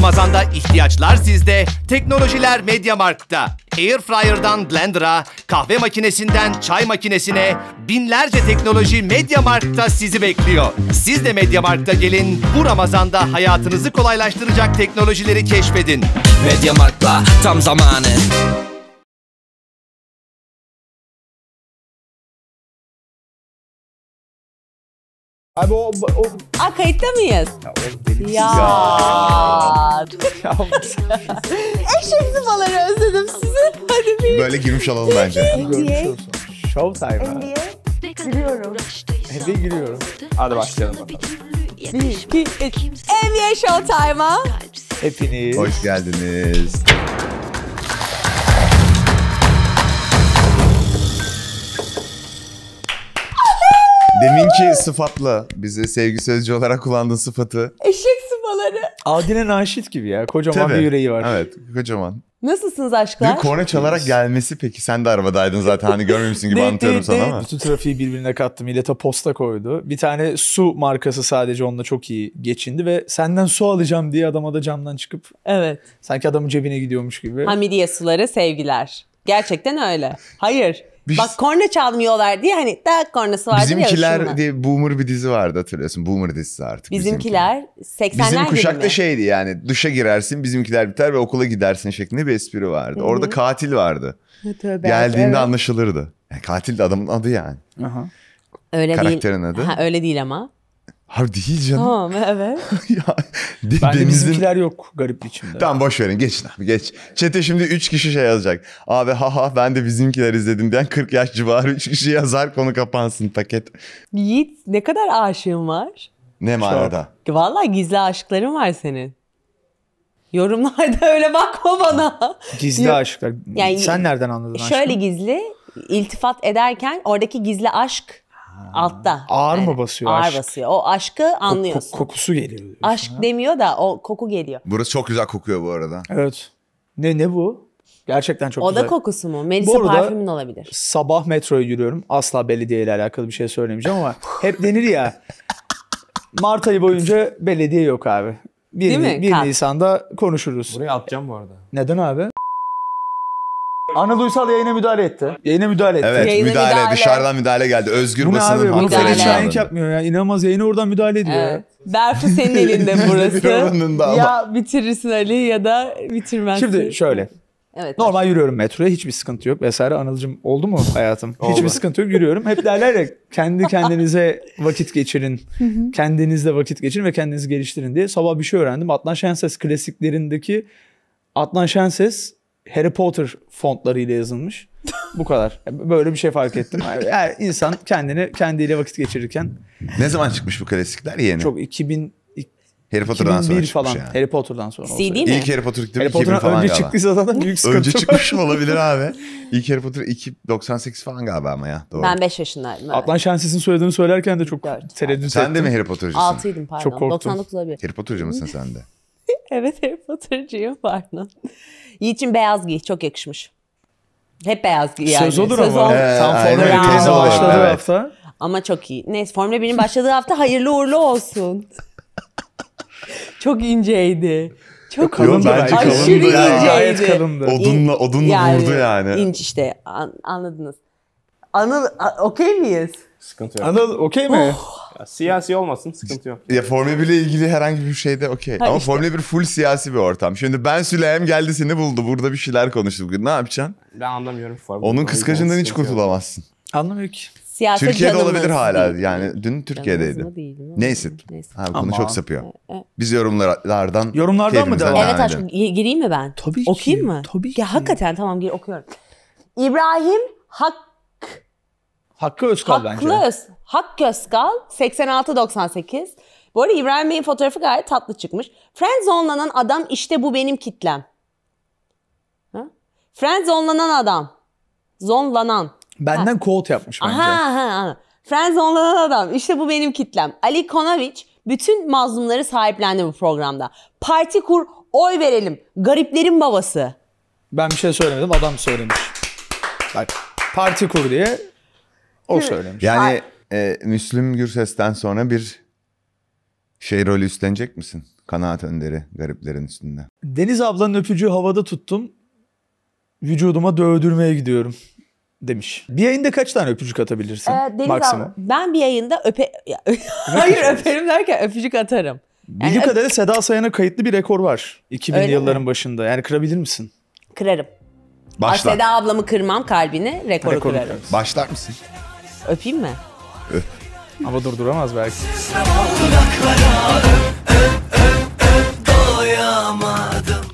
Ramazanda ihtiyaçlar sizde, teknolojiler Mediamarkt'ta. Airfryer'dan blender'a, kahve makinesinden çay makinesine binlerce teknoloji Mediamarkt'ta sizi bekliyor. Siz de Mediamarkt'a gelin, bu Ramazan'da hayatınızı kolaylaştıracak teknolojileri keşfedin. Mediamarkt'la tam zamanı. Abi o... o... Aa kayıtta mıyız? Ya, ya. ya. ya. Eşek özledim sizi. Hadi bir. Böyle girmiş olalım bence. Şey NBA. Showtime. time. NBA. Gülüyorum. Hadi gülüyorum. Hadi başlayalım bakalım. Bir, iki, üç. NBA Showtime'a. Hepiniz. Hoş geldiniz. Deminki sıfatla bize sevgi sözcüğü olarak kullandığın sıfatı. Eşek sıfaları. Adile Naşit gibi ya. Kocaman Tabii. bir yüreği var. Evet kocaman. Nasılsınız aşklar? Dün korna çalarak gelmesi peki sen de arabadaydın zaten hani görmemişsin gibi anlatıyorum sana ama. Bütün trafiği birbirine kattı millete posta koydu. Bir tane su markası sadece onunla çok iyi geçindi ve senden su alacağım diye adama da camdan çıkıp. Evet. Sanki adamın cebine gidiyormuş gibi. Hamidiye suları sevgiler. Gerçekten öyle. Hayır biz, Bak korna çalmıyorlar diye hani daha kornası vardı Bizimkiler ya diye boomer bir dizi vardı hatırlıyorsun. Boomer dizisi artık. Bizimkiler, bizimkiler. 80'ler Bizim kuşakta şeydi yani duşa girersin bizimkiler biter ve okula gidersin şeklinde bir espri vardı. Hı-hı. Orada katil vardı. Tövbe Geldiğinde evet. anlaşılırdı. Yani katil de adamın adı yani. Aha. Öyle Karakterin değil. adı. Ha, öyle değil ama. Harbi değil canım. Tamam evet. ya, de, Bende denizin... bizimkiler yok garip biçimde. Tamam boş verin geç abi geç. Çete şimdi 3 kişi şey yazacak. Abi haha ben de bizimkiler izledim diyen 40 yaş civarı 3 kişi yazar konu kapansın paket. Yiğit ne kadar aşığın var? Ne manada? Valla gizli aşıkların var senin. Yorumlarda öyle bakma bana. Gizli aşıklar. Yani, Sen nereden anladın aşkı? Şöyle gizli iltifat ederken oradaki gizli aşk Altta. Ağır yani, mı basıyor ağır aşk? Ağır basıyor. O aşkı anlıyorsun. Ko- kokusu geliyor. Diyorsun, aşk ha? demiyor da o koku geliyor. Burası çok güzel kokuyor bu arada. Evet. Ne ne bu? Gerçekten çok Oda güzel. da kokusu mu? Melisa Bu arada, parfümün olabilir. sabah metroya yürüyorum. Asla belediye ile alakalı bir şey söylemeyeceğim ama hep denir ya. Mart ayı boyunca belediye yok abi. Bir Değil mi? 1 Nisan'da konuşuruz. Burayı atacağım bu arada. Neden abi? Anıl Uysal yayına müdahale etti. Yayına müdahale etti. Evet Yayına müdahale, müdahale. dışarıdan müdahale geldi. Özgür Bu ne basının abi? Bunu Ferdi Müdahale. Şahin hanımefendisi. yapmıyor ya. İnanılmaz yayına oradan müdahale ediyor ya. Evet. Berfu senin elinde burası. Yanında ama. ya bitirirsin Ali ya da bitirmezsin. Şimdi şöyle. Evet. Normal yürüyorum metroya hiçbir sıkıntı yok vesaire. Anılcım oldu mu hayatım? Hiçbir sıkıntı yok yürüyorum. Hep derler ya kendi kendinize vakit geçirin. kendinizle vakit geçirin ve kendinizi geliştirin diye. Sabah bir şey öğrendim. Adnan Şenses klasiklerindeki Adnan Şenses Harry Potter fontlarıyla yazılmış. Bu kadar. Böyle bir şey fark ettim. Yani insan kendini kendiyle vakit geçirirken. Ne zaman çıkmış bu klasikler yeni? Çok 2000 Harry Potter'dan sonra çıkmış falan. yani. Harry Potter'dan sonra. CD mi? İlk Harry Potter kitabı Harry 2000 falan önce galiba. çıktıysa zaten büyük sıkıntı Önce çıkmış olabilir abi. İlk Harry Potter 2, 98 falan galiba ama ya. Doğru. Ben 5 yaşındaydım. Evet. Atlan Şenses'in soyadını söylerken de çok Dört. tereddüt sen de mi Harry Potter'cısın? 6'ydım pardon. Çok korktum. 99 olabilir. Harry Potter'cı mısın sen de? evet Harry Potter'cıyım pardon. Yiğit'in beyaz giy çok yakışmış. Hep beyaz giy yani. Söz olur Söz ama. Ol. Ee, Tam Formula 1'de başladı evet. hafta. Ama çok iyi. Neyse Formula 1'in başladığı hafta hayırlı uğurlu olsun. çok inceydi. Çok kalındı Yok, bence kalındı. Aşırı ya. inceydi. Kalındı. Odunla, odunla yani, vurdu yani. İnç işte an, anladınız. Anıl okey miyiz? Sıkıntı yok. Anıl okey mi? Oh, Siyasi olmasın sıkıntı yok. Ya Formula 1 ile ilgili herhangi bir şeyde okey. Ama işte. Formula 1 full siyasi bir ortam. Şimdi ben Süleyem geldi seni buldu. Burada bir şeyler konuştuk. Ne yapacaksın? Ben anlamıyorum Formula Onun kıskacından hiç kurtulamazsın. Anlamıyor ki. Siyaset Türkiye'de olabilir değil. hala. Yani dün Türkiye'deydi. Değil, Neyse. Neyse. Ha, konu çok sapıyor. E, e. Biz yorumlardan Yorumlardan mı devam Evet aşkım gireyim mi ben? Tabii ki. Okuyayım mı? Tabii ki. hakikaten tamam gir okuyorum. İbrahim Hak Hakkı Özkal Haklı bence. Öz... Hak Köskal 8698. Bu arada İbrahim Bey'in fotoğrafı gayet tatlı çıkmış. Friendzone'lanan adam işte bu benim kitlem. Ha? Friendzone'lanan adam. Zonlanan. Benden ha. quote yapmış bence. Aha, aha. Friendzone'lanan adam. işte bu benim kitlem. Ali Konoviç bütün mazlumları sahiplendi bu programda. Parti kur, oy verelim. Gariplerin babası. Ben bir şey söylemedim, adam söylemiş. Bak, parti kur diye o söylemiş. Yani e, Müslüm Gürses'ten sonra bir şey rolü üstlenecek misin? Kanaat önderi gariplerin üstünde. Deniz ablanın öpücüğü havada tuttum. Vücuduma dövdürmeye gidiyorum demiş. Bir yayında kaç tane öpücük atabilirsin? Ee, Deniz maksimum? Abla, ben bir yayında öpe... Hayır öperim derken öpücük atarım. Yani Bildiğim öp... Seda Sayan'a kayıtlı bir rekor var. 2000 Öyle yılların mi? başında. Yani kırabilir misin? Kırarım. Başla. Seda ablamı kırmam kalbini, rekoru, rekoru kırarım. Başlar mısın? Öpeyim mi? Ama durduramaz belki.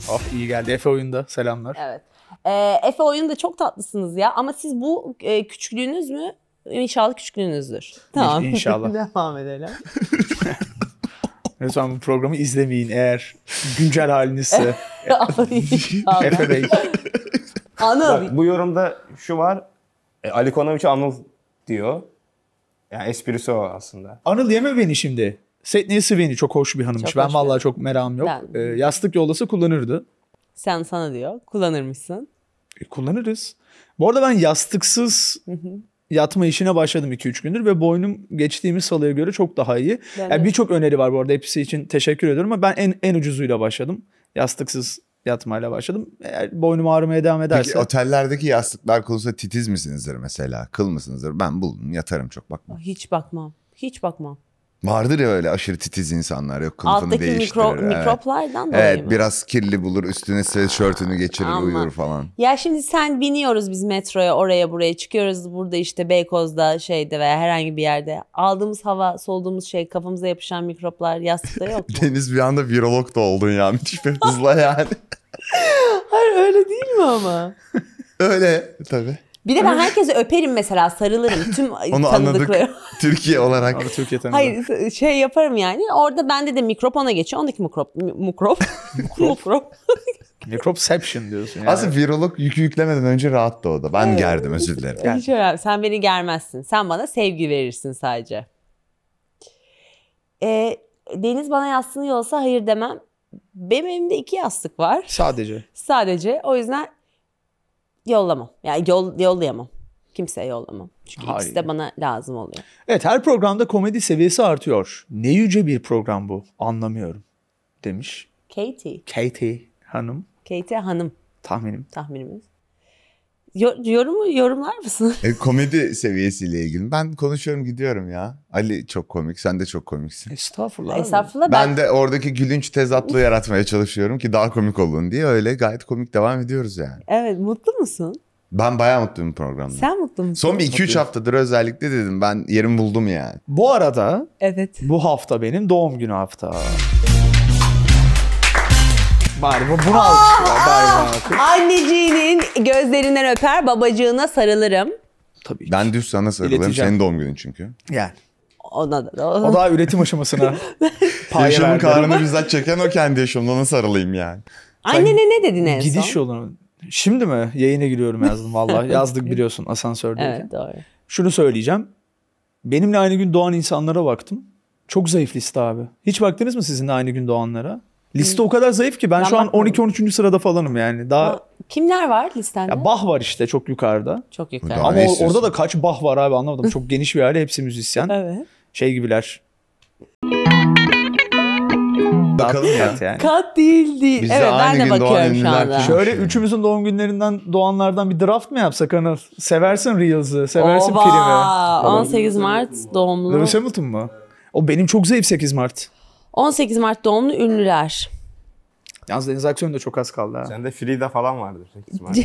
Oh iyi geldi. Efe oyunda selamlar. Evet. Ee, Efe oyunda çok tatlısınız ya ama siz bu e, küçüklüğünüz mü? İnşallah küçüklüğünüzdür. Tamam. İnşallah. Devam edelim. Lütfen bu programı izlemeyin eğer güncel halinizse. Efe Bey. Anıl. Bak, bu yorumda şu var. E, Ali Konaviç Anıl diyor. Yani esprisi o aslında. Anıl yeme beni şimdi. Setney Sweeney çok hoş bir hanımmış. Çok ben vallahi bir. çok meram yok. Ben... Ee, yastık yollasa kullanırdı. Sen sana diyor. Kullanırmışsın. E, kullanırız. Bu arada ben yastıksız yatma işine başladım 2-3 gündür ve boynum geçtiğimiz salıya göre çok daha iyi. Yani, yani birçok öneri var bu arada hepsi için teşekkür ediyorum ama ben en en ucuzuyla başladım. Yastıksız yatmayla başladım. Eğer boynum ağrımaya devam ederse... Peki otellerdeki yastıklar konusunda titiz misinizdir mesela? Kıl mısınızdır? Ben buldum yatarım çok bakmam. Hiç bakmam. Hiç bakmam. Vardır ya öyle aşırı titiz insanlar yok kılıfını Alttaki Mikro, evet. mikroplardan dolayı Evet mı? biraz kirli bulur üstüne sweatshirt'ünü geçirir Ama. uyur falan. Ya şimdi sen biniyoruz biz metroya oraya buraya çıkıyoruz burada işte Beykoz'da şeyde veya herhangi bir yerde. Aldığımız hava solduğumuz şey kafamıza yapışan mikroplar yastıkta yok mu? Deniz bir anda virolog da oldun ya müthiş bir hızla yani. Hayır öyle değil mi ama? öyle tabii. Bir de ben herkese öperim mesela sarılırım tüm Onu tanıdıkları. Türkiye olarak. Abi, Türkiye tanıdık. Hayır şey yaparım yani. Orada bende de mikrop ona geçiyor. Ondaki mikrop. Mikrop. mikrop. Mikropception diyorsun yani. Aslında virolog yükü yüklemeden önce rahattı o Ben evet. gerdim özür dilerim. Hiç, hiç önemli. Sen beni germezsin. Sen bana sevgi verirsin sadece. Ee, Deniz bana yastığını yolsa hayır demem. Benim evimde iki yastık var. Sadece. Sadece. O yüzden Yollamam. Yani yol, yollayamam. Kimseye yollamam. Çünkü Hayır. ikisi de bana lazım oluyor. Evet her programda komedi seviyesi artıyor. Ne yüce bir program bu anlamıyorum demiş. Katie. Katie Hanım. Katie Hanım. Tahminim. Tahminimiz yorumu yorumlar mısın? E, komedi seviyesiyle ilgili. Ben konuşuyorum gidiyorum ya. Ali çok komik, sen de çok komiksin. Estağfurullah. Estağfurullah. Ben... ben de oradaki gülünç tezatlığı yaratmaya çalışıyorum ki daha komik olun diye. Öyle gayet komik devam ediyoruz yani. Evet, mutlu musun? Ben bayağı mutluyum programda. Sen mutlu musun? Son bir 2-3 haftadır özellikle dedim ben yerimi buldum yani. Bu arada evet. bu hafta benim doğum günü hafta. Bari bu- bunu alkışla. Bari bunu ah, ah. alkışla. Anneciğinin gözlerinden öper, babacığına sarılırım. Tabii Ben düz sana sarılırım. İleteceğim. Senin doğum günün çünkü. Yani. Ona da. O daha üretim aşamasına pay Yaşamın verdi. bizzat çeken o kendi yaşamında ona sarılayım yani. Annene ne dedin en son? Gidiş yolunu. Şimdi mi? Yayına giriyorum yazdım Valla Yazdık biliyorsun asansörde. Evet doğru. Şunu söyleyeceğim. Benimle aynı gün doğan insanlara baktım. Çok zayıf liste abi. Hiç baktınız mı sizinle aynı gün doğanlara? Liste o kadar zayıf ki ben, ben şu an 12-13. sırada falanım yani. Daha ha, Kimler var listende? Ya bah var işte çok yukarıda. Çok yukarıda. Ama o, orada da kaç bah var abi anlamadım. Çok geniş bir aile hepsi müzisyen. evet. Şey gibiler. Bakalım ya. Kat, yani. kat değil değil. Biz evet de ben de bakıyorum şu anda. Şöyle üçümüzün doğum günlerinden doğanlardan bir draft mı yapsak Anıl? Hani seversin Reels'ı, seversin Oba! filmi. 18 Mart doğumlu. Lewis Hamilton mı? O benim çok zayıf 8 Mart. 18 Mart doğumlu ünlüler. Yalnız Deniz Aksoy'un da çok az kaldı ha. Sende Frida falan vardır.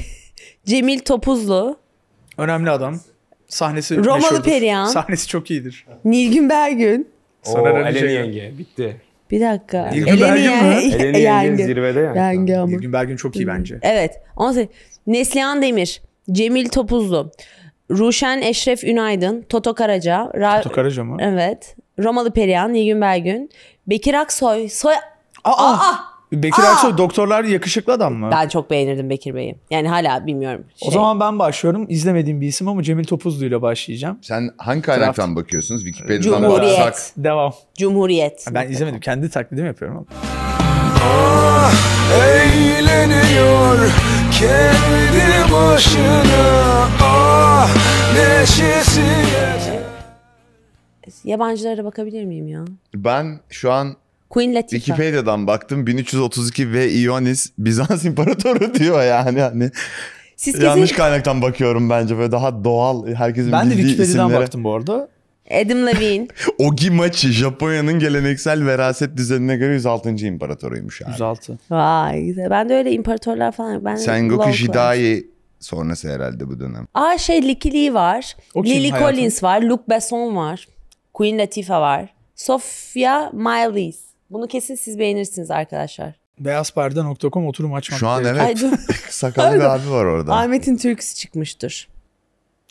Cemil Topuzlu. Önemli adam. Sahnesi Romalı Perihan. Sahnesi çok iyidir. Nilgün Bergün. Oo, Saner Eleni Aleycek. Yenge. Bitti. Bir dakika. Nilgün Eleni Bergün mü? Eleni Yenge zirvede yani. Yenge ama. Nilgün Bergün çok iyi bence. Evet. 18. Neslihan Demir. Cemil Topuzlu. Ruşen Eşref Ünaydın, Toto Karaca, Ra Toto Karaca mı? Evet. Romalı Perihan, Nilgün Belgün, Bekir Aksoy. Soy... Aa! Aa! Bekir Aa! Aksoy doktorlar yakışıklı adam mı? Ben çok beğenirdim Bekir Bey'i. Yani hala bilmiyorum. Şey... O zaman ben başlıyorum. İzlemediğim bir isim ama Cemil Topuzlu ile başlayacağım. Sen hangi kaynaktan bakıyorsunuz? Wikipedia'dan Cumhuriyet. Baksak... Devam. Cumhuriyet. Ben izlemedim. Kendi taklidimi yapıyorum ama. Ah, eğleniyor kendi başına ah neşesi yeter. Yabancılara bakabilir miyim ya? Ben şu an Queen Latifah. Wikipedia'dan baktım 1332 ve Ioannis Bizans İmparatoru diyor yani yani. Siz kesin... Yanlış kaynaktan bakıyorum bence böyle daha doğal herkesin ben bildiği Ben de Wikipedia'dan baktım bu arada. Adam Levine. Ogi Machi Japonya'nın geleneksel veraset düzenine göre 106. imparatoruymuş abi. 106. Vay güzel. Ben de öyle imparatorlar falan. Ben Sengoku Jidai sonrası herhalde bu dönem. Aa şey Likili var. O Lily Collins var. Luke Besson var. Queen Latifah var. Sofia Miles. Bunu kesin siz beğenirsiniz arkadaşlar. Beyazperde.com oturum açmak. Şu an evet. Ay, bir abi var orada. Ahmet'in türküsü çıkmıştır.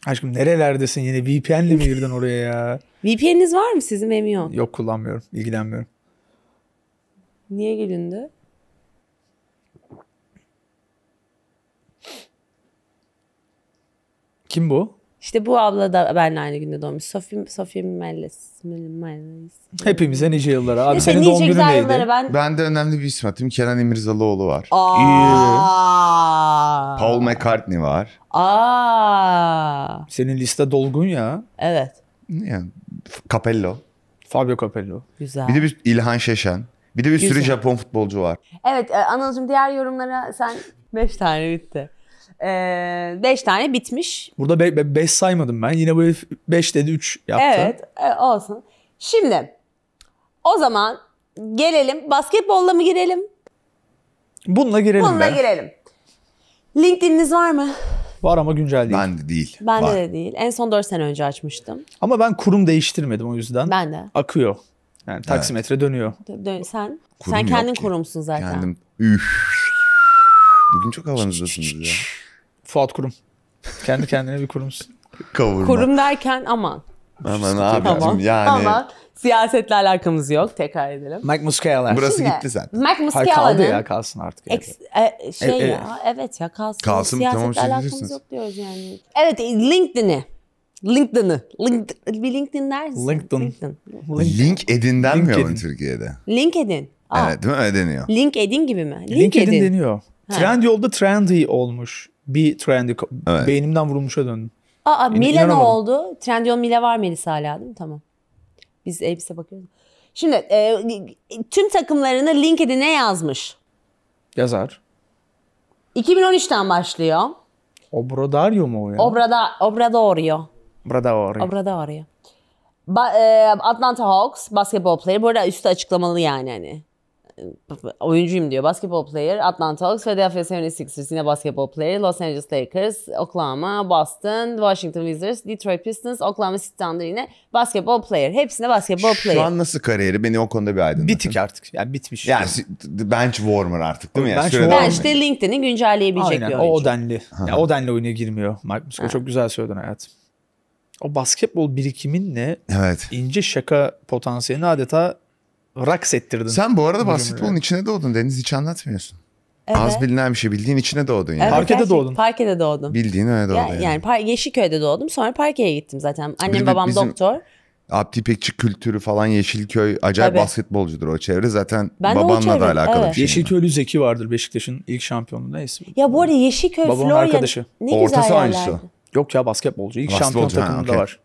Aşkım nerelerdesin yine? VPN'le mi girdin oraya ya? VPN'iniz var mı sizin benim yok. Yok kullanmıyorum. ilgilenmiyorum. Niye gülündü? Kim bu? İşte bu abla da benle aynı günde doğmuş. Sophie, Sophie Melles. Melles. Hepimize nice yıllara. Abi Neyse, senin doğum günün neydi? yıllara ben... de önemli bir isim atayım. Kenan İmirzalıoğlu var. Aa. Ee, Paul McCartney var. Aa. Senin liste dolgun ya. Evet. Yani, Capello. Fabio Capello. Güzel. Bir de bir İlhan Şeşen. Bir de bir sürü Japon futbolcu var. Evet e, Anıl'cığım diğer yorumlara sen... Beş tane bitti. Ee, beş tane bitmiş. Burada 5 be, be, saymadım ben. Yine bu beş dedi üç yaptı. Evet e, olsun. Şimdi o zaman gelelim. Basketbolla mı girelim? Bununla girelim Bununla be. girelim. LinkedIn'iniz var mı? Var ama güncel değil. Ben de değil. Ben var. de değil. En son 4 sene önce açmıştım. Ama ben kurum değiştirmedim o yüzden. Ben de. Akıyor. Yani taksimetre evet. dönüyor. Dön sen Kurum sen kendin kurumsun zaten. Kendim. Üf. Bugün çok havanızdasınız ya. Fuat Kurum. Kendi kendine bir kurumsun. Kavurma. Kurum derken aman. Aman abi tamam. yani. Aman. Siyasetle alakamız yok. Tekrar edelim. Mike Muscala. Burası Şimdi, gitti zaten. Mike Muscala'nın. kaldı ya kalsın artık. Yani. Ex, e, şey e, e, ya evet ya kalsın. Kalsın Siyasetle tamam. Siyasetle alakamız şey yok diyoruz yani. Evet e, LinkedIn'i. LinkedIn'ı. LinkedIn, bir LinkedIn dersin. LinkedIn. LinkedIn. LinkedIn. Link edin'den Link mi Türkiye'de? LinkedIn. Aa. Evet değil mi öyle deniyor. LinkedIn gibi mi? LinkedIn, LinkedIn deniyor. Ha. Trend yolda trendy olmuş bir Trendy evet. beynimden vurulmuşa döndüm. Aa yani Milano oldu. Trendyol Mila var Melisa hala değil mi? Tamam. Biz elbise bakıyoruz. Şimdi e, tüm takımlarını LinkedIn'e yazmış. Yazar. 2013'ten başlıyor. Obradorio mu o ya? Obrada, Obradorio. Obradorio. Obradorio. Ba, e, Atlanta Hawks basketbol player. Bu arada üstü açıklamalı yani hani oyuncuyum diyor. Basketbol player, Atlanta Hawks, Philadelphia 76ers, yine basketbol player, Los Angeles Lakers, Oklahoma, Boston, Washington Wizards, Detroit Pistons, Oklahoma City Thunder yine basketbol player. Hepsinde basketbol player. Şu an nasıl kariyeri? Beni o konuda bir aydınlatın. Bitik artık. Yani bitmiş. Yani bench warmer artık değil mi? Bench, yani bench de LinkedIn'i güncelleyebilecek Aynen, bir oyuncu. O, o denli. Yani o denli oyuna girmiyor. Mike Musco çok güzel söyledin hayatım o basketbol birikiminle evet. ince şaka potansiyelini adeta raks ettirdin. Sen bu arada basketbolun içine doğdun Deniz hiç anlatmıyorsun. Evet. Az bilinen bir şey bildiğin içine doğdun yani. Evet, Parkede gerçekten. doğdun. Parkede doğdum. Bildiğin öyle doğdu Ya, yani. yani Yeşilköy'de doğdum sonra parkeye gittim zaten. Annem Bir babam bizim- doktor. Abdi İpekçi kültürü falan Yeşilköy acayip Tabii. basketbolcudur o çevre zaten Ben babanla da alakalı evet. bir şey. Yeşilköylü Zeki vardır Beşiktaş'ın ilk şampiyonu neyse. Ya bu arada Yeşilköy, Babamın Florya arkadaşı. ne Orta güzel saha oyuncusu. yerlerdi. Yok ya basketbolcu. İlk Basketbolcu, şampiyon takımında okey. var.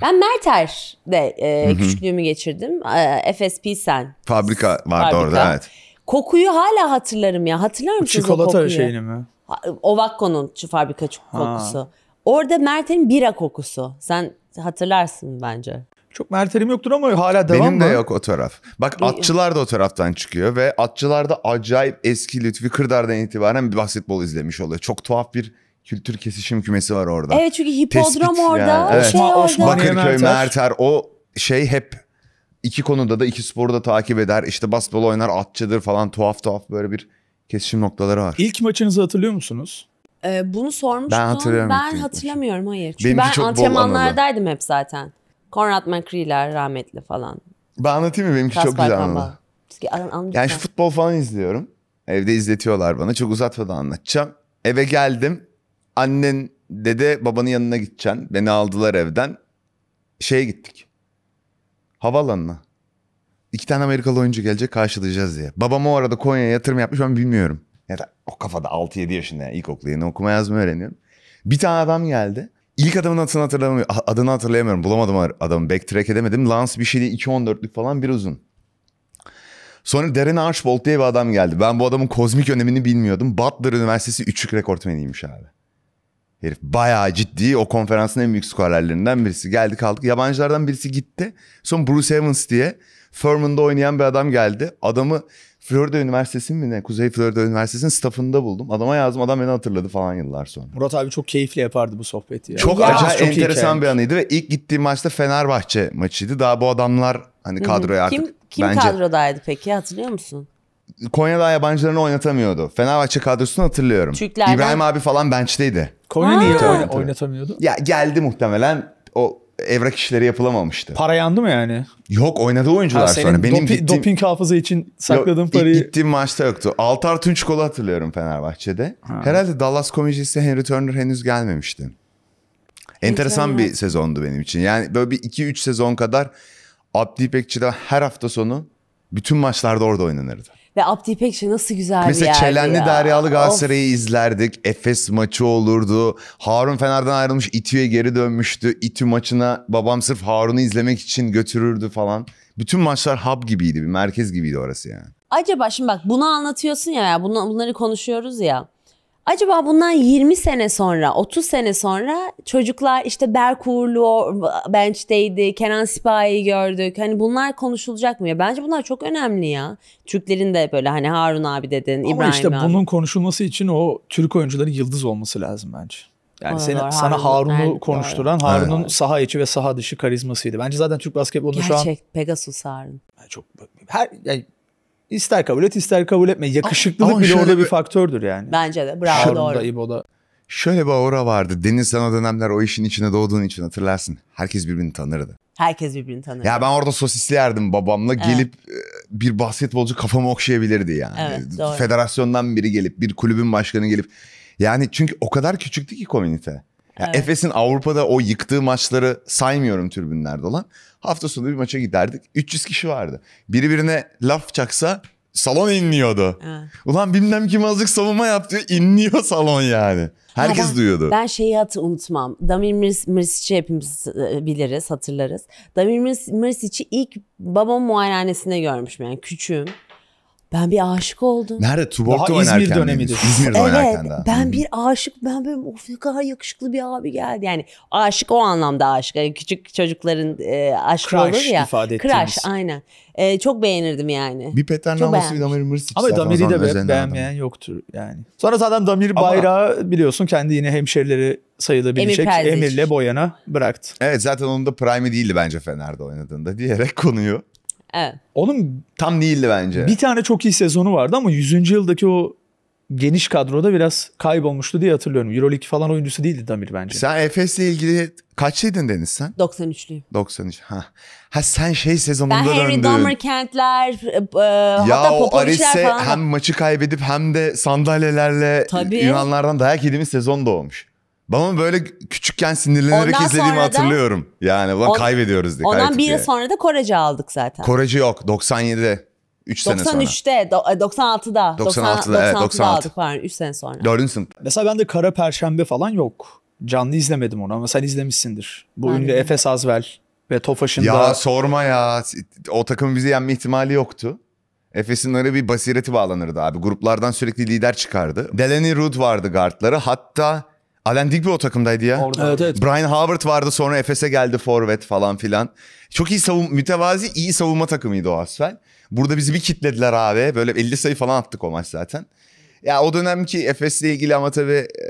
Ben Merter'de e, küçüklüğümü geçirdim. E, Efes Pilsen. Fabrika vardı Fabrika. orada evet. Kokuyu hala hatırlarım ya. Hatırlar mısınız o kokuyu? Çikolata şeyini mi? Ha, Ovakko'nun fabrika kokusu. Ha. Orada Mert'in bira kokusu. Sen hatırlarsın bence. Çok merterim yoktur ama hala devam Benim mı? de yok o taraf. Bak atçılar da o taraftan çıkıyor ve atçılar da acayip eski Lütfi Kırdar'dan itibaren bir basketbol izlemiş oluyor. Çok tuhaf bir kültür kesişim kümesi var orada. Evet çünkü hipodrom Tespit orada. Yani, evet. Şey orada. Bakırköy, Merter o şey hep iki konuda da iki sporu da takip eder. İşte basketbol oynar, atçıdır falan tuhaf tuhaf böyle bir kesişim noktaları var. İlk maçınızı hatırlıyor musunuz? Ee, bunu sormuştum. Ben hatırlamıyorum. Ben hatırlamıyorum hayır. Çünkü Benimki ben antrenmanlardaydım hep zaten. Konrad McCree'ler rahmetli falan. Ben anlatayım mı? Benimki Kaspar çok güzel anladı. Yani şu futbol falan izliyorum. Evde izletiyorlar bana. Çok uzatmadan anlatacağım. Eve geldim annen dede babanın yanına gideceksin. Beni aldılar evden. Şeye gittik. Havalanına. İki tane Amerikalı oyuncu gelecek karşılayacağız diye. Babam o arada Konya'ya yatırım yapmış ben bilmiyorum. Ya da o kafada 6-7 yaşında yani ilkokul yeni okuma yazma öğreniyorum. Bir tane adam geldi. İlk adamın adını hatırlamıyorum. Adını hatırlayamıyorum. Bulamadım adamı. Backtrack edemedim. Lance bir şeydi 2.14'lük falan bir uzun. Sonra Darren Archbold diye bir adam geldi. Ben bu adamın kozmik önemini bilmiyordum. Butler Üniversitesi 3'lük rekortmeniymiş abi. Herif bayağı ciddi o konferansın en büyük skorerlerinden birisi. Geldi kaldık yabancılardan birisi gitti. Son Bruce Evans diye Furman'da oynayan bir adam geldi. Adamı Florida Üniversitesi'nin, mi ne? Kuzey Florida Üniversitesi'nin staffında buldum. Adama yazdım adam beni hatırladı falan yıllar sonra. Murat abi çok keyifli yapardı bu sohbeti. Ya. Çok ya, acayip çok enteresan bir anıydı ve ilk gittiğim maçta Fenerbahçe maçıydı. Daha bu adamlar hani kadroya artık. Kim, kim bence... kadrodaydı peki hatırlıyor musun? Konya'da yabancılarını oynatamıyordu. Fenerbahçe kadrosunu hatırlıyorum. Türklerden... İbrahim abi falan bench'teydi. Konya niye oynatamıyordu? Ya geldi muhtemelen o evrak işleri yapılamamıştı. Para yandı mı yani? Yok oynadı oyuncular ha, sonra. Benim dopi, gittiğim, doping hafızı için sakladığım parayı... Gittiğim maçta yoktu. Altar Tunçkol'u hatırlıyorum Fenerbahçe'de. Ha. Herhalde Dallas komedisi Henry Turner henüz gelmemişti. Enteresan bir sezondu benim için. Yani böyle bir 2-3 sezon kadar Abdi İpekçi'de her hafta sonu bütün maçlarda orada oynanırdı. Ve Abdi İpekçe nasıl güzel Mesela bir yerdi Çelenli ya. Deryalı Galatasaray'ı izlerdik. Efes maçı olurdu. Harun Fener'den ayrılmış İTÜ'ye geri dönmüştü. İTÜ maçına babam sırf Harun'u izlemek için götürürdü falan. Bütün maçlar hub gibiydi. Bir merkez gibiydi orası yani. Acaba şimdi bak bunu anlatıyorsun ya, bunları konuşuyoruz ya. Acaba bundan 20 sene sonra, 30 sene sonra çocuklar işte Berk bench'teydi, Kenan Sipahi'yi gördük. Hani bunlar konuşulacak mı ya? Bence bunlar çok önemli ya. Türklerin de böyle hani Harun abi dedin, Ama İbrahim Ama işte bunun konuşulması için o Türk oyuncuların yıldız olması lazım bence. Yani seni, Harun, sana Harun'u yani, konuşturan doğru. Harun'un evet. saha içi ve saha dışı karizmasıydı. Bence zaten Türk basketbolunda şu an... Gerçek Pegasus Harun. Yani çok her yani İster kabul et ister kabul etme. Yakışıklılık ama bile orada bir, bir faktördür yani. Bence de bravo Şurada doğru. İbo'da. Şöyle bir aura vardı. Deniz sen o dönemler o işin içine doğduğun için hatırlarsın. Herkes birbirini tanırdı. Herkes birbirini tanırdı. Ya ben orada sosisli yerdim babamla. Evet. Gelip e, bir basketbolcu kafamı okşayabilirdi yani. Evet, doğru. Federasyondan biri gelip bir kulübün başkanı gelip. Yani çünkü o kadar küçüktü ki komünite. Ya evet. Efes'in Avrupa'da o yıktığı maçları saymıyorum türbünlerde olan. Hafta sonu bir maça giderdik. 300 kişi vardı. Biri birine laf çaksa salon inliyordu. Ha. Ulan bilmem kim azıcık savunma yaptı. inliyor salon yani. Herkes ben, duyuyordu. Ben şeyi hat unutmam. Damir Mirs Mirsic'i hepimiz ıı, biliriz, hatırlarız. Damir Mirs Mirsic'i ilk babam muayenehanesinde görmüşüm yani küçüğüm. Ben bir aşık oldum. Nerede? Tuborg'da daha İzmir dönemi İzmir'de evet, oynarken daha. Ben bir aşık, ben böyle of ne kadar yakışıklı bir abi geldi. Yani aşık o anlamda aşık. Yani küçük çocukların e, aşkı crush olur ya. ifade ettiğimiz. Crush aynen. E, çok beğenirdim yani. Bir Peter Namus'u bir Damir Mırsic. Ama Damir'i de be, beğenmeyen yoktur yani. Sonra zaten Damir Ama... Bayrağı biliyorsun kendi yine hemşerileri sayılabilecek Emir Emir'le Boyan'a bıraktı. Evet zaten onun da prime'i değildi bence Fener'de oynadığında diyerek konuyu Evet. Onun tam değildi bence. Bir tane çok iyi sezonu vardı ama 100. yıldaki o geniş kadroda biraz kaybolmuştu diye hatırlıyorum. Euroleague falan oyuncusu değildi Damir bence. Sen Efes'le ilgili kaçlıydın Deniz sen? 93'lüyüm. 93. Ha. Ha sen şey sezonunda döndün. Ben Harry Dahmer Kentler, e, e ya hatta Popovic'ler falan. hem maçı kaybedip hem de sandalyelerle Tabii. Yunanlardan dayak yediğimiz sezon doğmuş. Bana böyle küçükken sinirlenerek Ondan izlediğimi hatırlıyorum. Yani bak On- kaybediyoruz diye. Ondan bir yıl sonra da Korece aldık zaten. Koreci yok 97'de. 3 sene sonra. 93'te, do- 96'da, e, 96'da, evet, 96'da aldık falan 3 sene sonra. 4. sınıf. Mesela bende Kara Perşembe falan yok. Canlı izlemedim onu ama sen izlemişsindir. Bu Ben ünlü izledim. Efes Azvel ve Tofaş'ın Ya da sorma ya. O takımın bizi yenme ihtimali yoktu. Efes'in öyle bir basireti bağlanırdı abi. Gruplardan sürekli lider çıkardı. Delaney Root vardı guardları. Hatta Alan Digby o takımdaydı ya. Orada. Evet, evet. Brian Howard vardı sonra Efes'e geldi forvet falan filan. Çok iyi savun mütevazi iyi savunma takımıydı o Asfel. Burada bizi bir kitlediler abi. Böyle 50 sayı falan attık o maç zaten. Ya o dönemki Efes'le ilgili ama tabii e,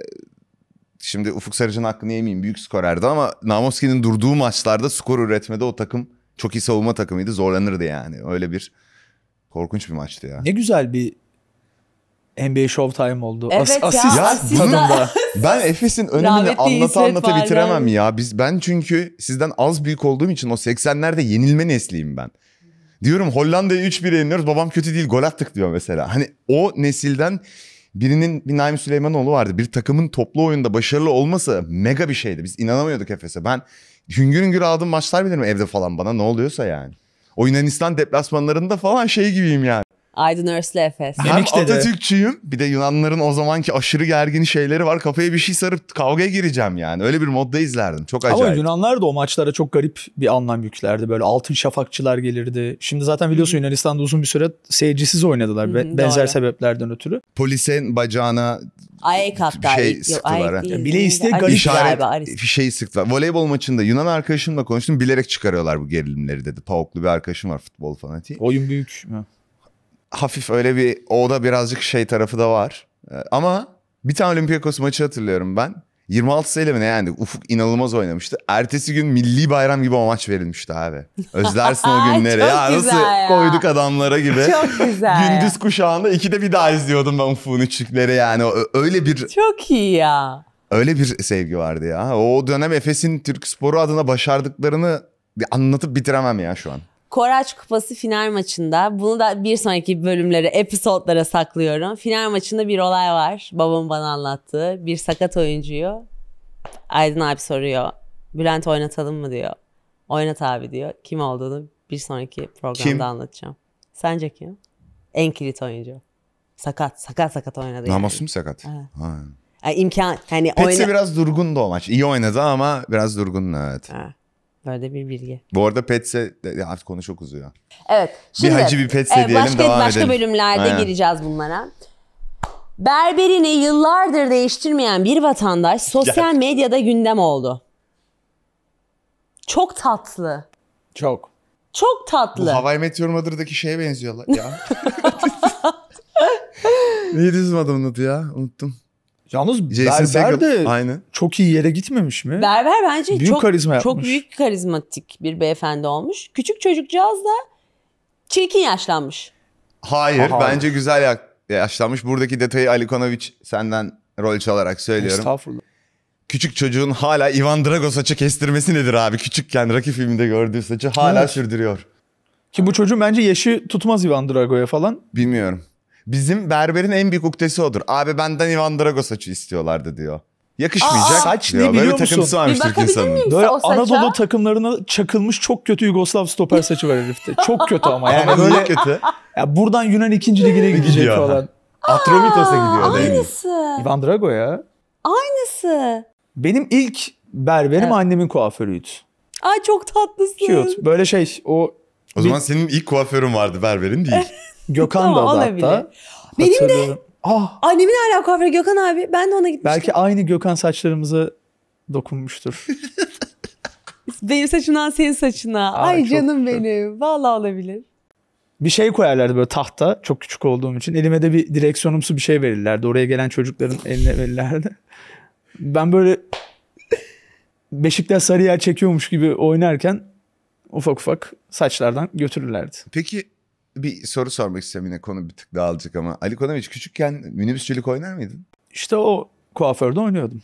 şimdi Ufuk Sarıcı'nın hakkını yemeyeyim büyük skorerdi ama Namoski'nin durduğu maçlarda skor üretmede o takım çok iyi savunma takımıydı zorlanırdı yani. Öyle bir korkunç bir maçtı ya. Ne güzel bir NBA Showtime oldu. Evet As- ya, asist, asist ben Efes'in önemini anlata anlata bitiremem ya. Biz ben çünkü sizden az büyük olduğum için o 80'lerde yenilme nesliyim ben. Diyorum Hollanda'ya 3-1 yeniliyoruz. Babam kötü değil gol attık diyor mesela. Hani o nesilden birinin bir Naim Süleymanoğlu vardı. Bir takımın toplu oyunda başarılı olması mega bir şeydi. Biz inanamıyorduk Efes'e. Ben hüngür hüngür aldığım maçlar bilirim evde falan bana ne oluyorsa yani. O Yunanistan deplasmanlarında falan şey gibiyim yani. Aydın Örs'le Efes. Hem Atatürkçüyüm bir de Yunanların o zamanki aşırı gergin şeyleri var. Kafaya bir şey sarıp kavgaya gireceğim yani. Öyle bir modda izlerdim. Çok acayip. Ama Yunanlar da o maçlara çok garip bir anlam yüklerdi. Böyle altın şafakçılar gelirdi. Şimdi zaten biliyorsun Hı-hı. Yunanistan'da uzun bir süre seyircisiz oynadılar. Hı-hı, benzer doğru. sebeplerden ötürü. Polisin bacağına Ayak hatta. Şey sıktılar. Bile isteye garip işaret, galiba. Şeyi sıktılar. Voleybol maçında Yunan arkadaşımla konuştum. Bilerek çıkarıyorlar bu gerilimleri dedi. Pavuklu bir arkadaşım var futbol fanatiği. Oyun büyük. Ha hafif öyle bir oda birazcık şey tarafı da var. Ee, ama bir tane Olympiakos maçı hatırlıyorum ben. 26 sayıyla mı ne yani Ufuk inanılmaz oynamıştı. Ertesi gün milli bayram gibi o maç verilmişti abi. Özlersin o günleri. Çok ya nasıl ya. koyduk adamlara gibi. Çok güzel. Gündüz kuşağında iki de bir daha izliyordum ben Ufuk'un üçlükleri yani. Öyle bir... Çok iyi ya. Öyle bir sevgi vardı ya. O dönem Efes'in Türk sporu adına başardıklarını anlatıp bitiremem ya şu an. Koraç Kupası final maçında bunu da bir sonraki bölümlere, episodlara saklıyorum. Final maçında bir olay var. Babam bana anlattı. Bir sakat oyuncuyu Aydın abi soruyor. Bülent oynatalım mı diyor. Oynat abi diyor. Kim olduğunu bir sonraki programda kim? anlatacağım. Sence kim? En kilit oyuncu. Sakat, sakat sakat oynadı. Namasum yani. sakat. Evet. Yani imkan hani Petse oyna... biraz durgundu o maç. İyi oynadı ama biraz durgun evet. Ha. Öyle bir bilgi. Bu arada petse artık konu çok uzuyor. Evet. Şimdi, bir hacı bir petse evet, diyelim başka, devam başka edelim. Başka bölümlerde Aynen. gireceğiz bunlara. Berberini yıllardır değiştirmeyen bir vatandaş sosyal medyada gündem oldu. Çok tatlı. Çok. Çok tatlı. Bu Hawaii Meteor Mother'daki şeye benziyorlar ya. Neydi bizim adamın adı ya? Unuttum. Yalnız Jason Berber Segel, de aynı. çok iyi yere gitmemiş mi? Berber bence büyük çok, karizma yapmış. çok büyük karizmatik bir beyefendi olmuş. Küçük çocukcağız da çirkin yaşlanmış. Hayır Aha. bence güzel yaşlanmış. Buradaki detayı Ali Konoviç senden rol çalarak söylüyorum. Estağfurullah. Küçük çocuğun hala Ivan Drago saçı kestirmesi nedir abi? Küçükken Rocky filminde gördüğü saçı hala evet. sürdürüyor. Ki bu çocuğun bence yeşi tutmaz Ivan Drago'ya falan. Bilmiyorum. Bizim berberin en büyük uktesi odur. Abi benden Ivan Drago saçı istiyorlardı diyor. Yakışmayacak. Aa, saç ne biliyor Böyle musun? takıntısı varmış Türk insanının. Böyle Anadolu takımlarına çakılmış çok kötü Yugoslav stoper saçı var herifte. Çok kötü ama yani Ama böyle kötü. ya buradan Yunan ikinci ligine gidecek Gidiyor. falan. Atromitos'a gidiyor da en Aynısı. Ivan Drago ya. Aynısı. Benim ilk berberim Evet. annemin kuaförüydü. Ay çok tatlısın. Cute. Böyle şey o O zaman senin ilk kuaförün vardı berberin değil. Gökhan da hatta. Olabilir. Benim de ah. annemin hala kuaförü Gökhan abi. Ben de ona gitmiştim. Belki aynı Gökhan saçlarımıza dokunmuştur. benim saçımdan senin saçına. Aa, Ay canım güzel. benim. Vallahi olabilir. Bir şey koyarlardı böyle tahta çok küçük olduğum için. Elime de bir direksiyonumsu bir şey verirlerdi. Oraya gelen çocukların eline verirlerdi. Ben böyle Beşiktaş Sarıyer çekiyormuş gibi oynarken ufak ufak saçlardan götürürlerdi. Peki bir soru sormak istiyorum yine konu bir tık dağılacak ama. Ali Konaviç küçükken minibüsçülük oynar mıydın? İşte o kuaförde oynuyordum.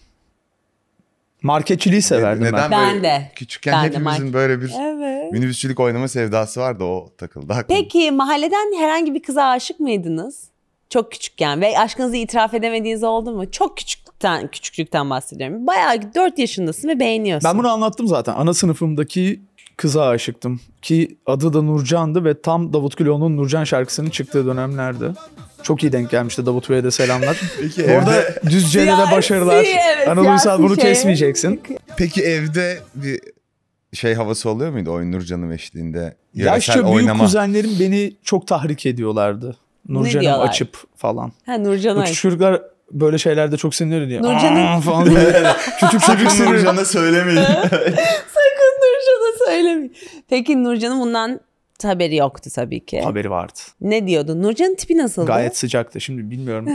Marketçiliği severdim Neden ben. ben de. Küçükken ben hepimizin de böyle bir evet. minibüsçülük oynama sevdası vardı o takıldı. Aklım. Peki mahalleden herhangi bir kıza aşık mıydınız? Çok küçükken ve aşkınızı itiraf edemediğiniz oldu mu? Çok küçükten küçüklükten bahsediyorum. Bayağı 4 yaşındasın ve beğeniyorsun. Ben bunu anlattım zaten. Ana sınıfımdaki kıza aşıktım. Ki adı da Nurcan'dı ve tam Davut Güloğlu'nun Nurcan şarkısının çıktığı dönemlerde. Çok iyi denk gelmişti Davut Bey'e de selamlar. Peki Orada evde... Düzce'de de başarılar. Evet, Anadolu Uysal bunu şey. kesmeyeceksin. Peki evde bir şey havası oluyor muydu oyun Nurcan'ın eşliğinde? Yaşça büyük oynama... kuzenlerim beni çok tahrik ediyorlardı. Nurcan'ı açıp falan. Ha Nurcan'ı açıp. Çocuklar böyle şeylerde çok sinirleniyor. Nurcan'ın falan böyle. Küçük çocuk Nurcan'a söylemeyin. söylemeyin. Peki Nurcan'ın bundan haberi yoktu tabii ki. Haberi vardı. Ne diyordu? Nurcan'ın tipi nasıldı? Gayet sıcaktı. Şimdi bilmiyorum.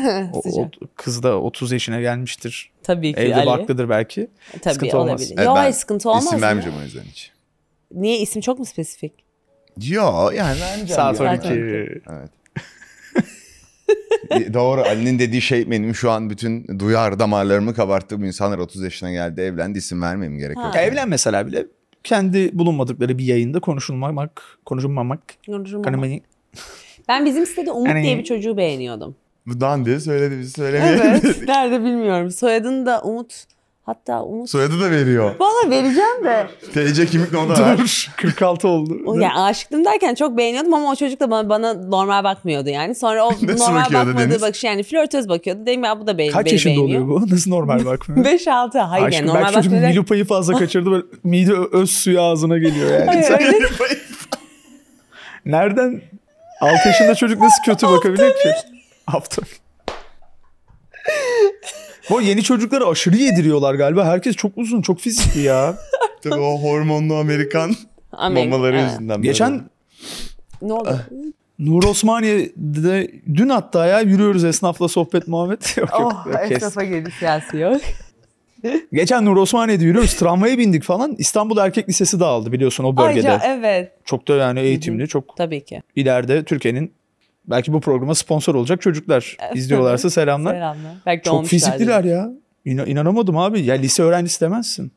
Sıcak. o, o, kız da 30 yaşına gelmiştir. Tabii ki Evde Ali. barklıdır belki. Tabii sıkıntı olabilir. olmaz. Yok e, ben sıkıntı olmaz. İsim vermeyeceğim o yüzden hiç. Niye? isim çok mu spesifik? Yo yani bence. Saat ki. Evet. Doğru Ali'nin dediği şey benim şu an bütün duyar damarlarımı kabarttı. Bu insanlar 30 yaşına geldi evlendi isim vermeyeyim gerekiyor. Ha. Yani. Evlen mesela bile kendi bulunmadıkları bir yayında konuşulmamak, konuşulmamak. Konuşulmamak. Hani ben bizim sitede Umut yani... diye bir çocuğu beğeniyordum. Dan diye söyledi biz söylemeyelim. Evet. Nerede bilmiyorum. Soyadını da Umut Hatta onu... Soyadı da veriyor. Valla vereceğim de. TC kimlik onu da Dur. 46 oldu. O, yani aşıktım derken çok beğeniyordum ama o çocuk da bana, bana normal bakmıyordu yani. Sonra o normal bakmadığı Deniz? bakış şey, yani flörtöz bakıyordu. Dedim ya bu da be Kaç yaşında beğeniyor. oluyor bu? Nasıl normal bakmıyor? 5-6. Hayır Aşkım, yani normal bakmıyor. Aşkım belki Milupa'yı fazla kaçırdı. Böyle mide öz suyu ağzına geliyor yani. Hayır, öyle... Nereden 6 yaşında çocuk nasıl kötü bakabilir ki? Hafta. Bu yeni çocukları aşırı yediriyorlar galiba. Herkes çok uzun, çok fizikli ya. Tabii o hormonlu Amerikan mamaları Evet. yüzünden. Geçen Ne oldu? Ah. Nur Osmaniye'de dün hatta ya yürüyoruz esnafla sohbet muhabbet. yok oh yok, esnafa girdi siyasi yok. Geçen Nur Osmaniye'de yürüyoruz tramvaya bindik falan. İstanbul Erkek Lisesi dağıldı biliyorsun o bölgede. Ayrıca evet Çok da yani eğitimli çok tabii ki. ileride Türkiye'nin Belki bu programa sponsor olacak çocuklar. izliyorlarsa selamlar. selamlar. Belki Çok fizikliler ya. İna, inanamadım abi. Ya lise öğrencisi demezsin.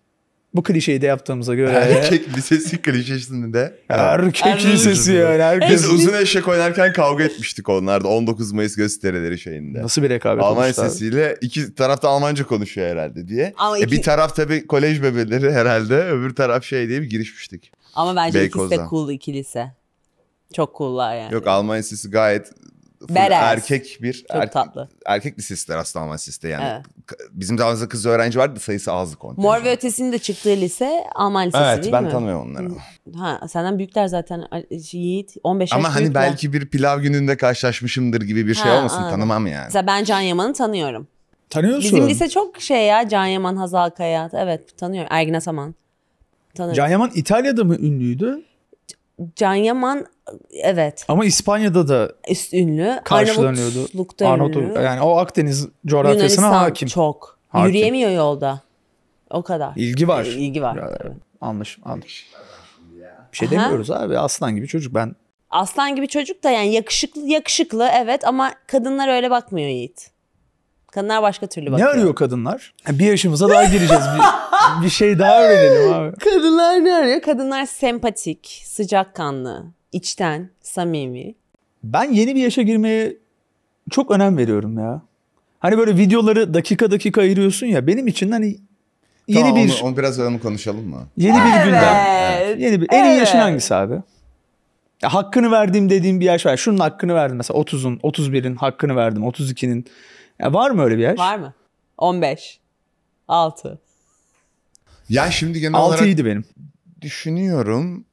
Bu klişeyi de yaptığımıza göre. Erkek lisesi klişesinde. Erkek, erkek lisesi yani. Herkes uzun eşek oynarken kavga etmiştik onlarda. 19 Mayıs gösterileri şeyinde. Nasıl bir rekabet Alman sesiyle iki tarafta Almanca konuşuyor herhalde diye. Ama e, iki... e bir taraf tabii kolej bebeleri herhalde. Öbür taraf şey diye bir girişmiştik. Ama bence Beykoz'dan. ikisi de cool ikilise. Çok cool'lar yani. Yok Alman lisesi gayet erkek bir Çok erkek, tatlı. erkek lisesiler aslında Alman lisesinde yani. Evet. Bizim zamanımızda kız öğrenci vardı sayısı azdı kontenjan. Mor ve Ötesi'nin de çıktığı lise Alman lisesi evet, değil mi? Evet ben tanımıyorum onları. Ha, senden büyükler zaten şey, Yiğit 15 yaş Ama hani büyükler. belki bir pilav gününde karşılaşmışımdır gibi bir şey ha, olmasın anladım. tanımam yani. Mesela ben Can Yaman'ı tanıyorum. Tanıyorsun. Bizim lise çok şey ya Can Yaman, Hazal Kaya. Evet tanıyorum. Ergin Asaman. Tanırım. Can Yaman İtalya'da mı ünlüydü? Can Yaman evet. Ama İspanya'da da üst ünlü. Karşılanıyordu. Arnavutluk'ta Arnavutluk, ünlü. Yani o Akdeniz coğrafyasına Yunanistan hakim. çok. Hakim. Yürüyemiyor yolda. O kadar. İlgi var. İlgi var. Tabii. Anlaş, anlaş. Bir şey Aha. demiyoruz abi. Aslan gibi çocuk ben. Aslan gibi çocuk da yani yakışıklı yakışıklı evet ama kadınlar öyle bakmıyor Yiğit. Kadınlar başka türlü bakıyor. Ne arıyor kadınlar? Bir yaşımıza daha gireceğiz. Bir, bir şey daha öğrenelim abi. Kadınlar ne arıyor? Kadınlar sempatik, sıcakkanlı, içten, samimi. Ben yeni bir yaşa girmeye çok önem veriyorum ya. Hani böyle videoları dakika dakika ayırıyorsun ya. Benim için hani yeni tamam, bir... Onu, onu biraz onu konuşalım mı? Yeni evet. bir gündem. Evet. Yeni bir, en evet. iyi yaşın hangisi abi? Ya, hakkını verdiğim dediğim bir yaş var. Şunun hakkını verdim mesela 30'un, 31'in hakkını verdim, 32'nin. Ya var mı öyle bir yaş? Var mı? 15, 6. Ya şimdi genel 6 olarak... 6 benim. Düşünüyorum.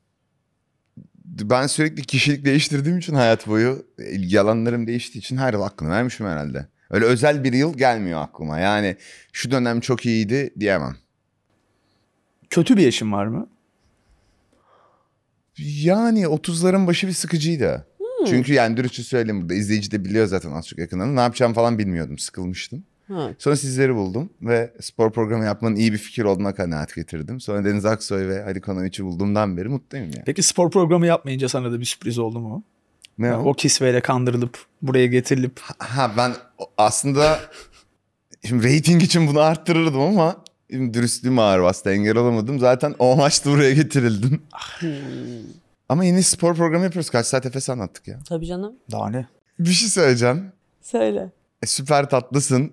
Ben sürekli kişilik değiştirdiğim için hayat boyu e, yalanlarım değiştiği için her yıl aklıma vermişim herhalde. Öyle özel bir yıl gelmiyor aklıma. Yani şu dönem çok iyiydi diyemem. Kötü bir yaşın var mı? Yani 30'ların başı bir sıkıcıydı. Çünkü yani dürüstçe söyleyeyim burada. izleyici de biliyor zaten az çok yakından. Ne yapacağım falan bilmiyordum. Sıkılmıştım. Ha. Sonra sizleri buldum ve spor programı yapmanın iyi bir fikir olduğuna kanaat getirdim. Sonra Deniz Aksoy ve Ali Konoviç'i bulduğumdan beri mutluyum yani. Peki spor programı yapmayınca sana da bir sürpriz oldu mu? Ne yani o? O kisveyle kandırılıp buraya getirilip. Ha, ben aslında şimdi reyting için bunu arttırırdım ama dürüstlüğüm ağır bastı engel olamadım. Zaten o maçta buraya getirildim. Ah. Hmm. Ama yeni spor programı yapıyoruz. Kaç saat Efes anlattık ya. Tabii canım. Daha ne? Bir şey söyleyeceğim. Söyle. E, süper tatlısın.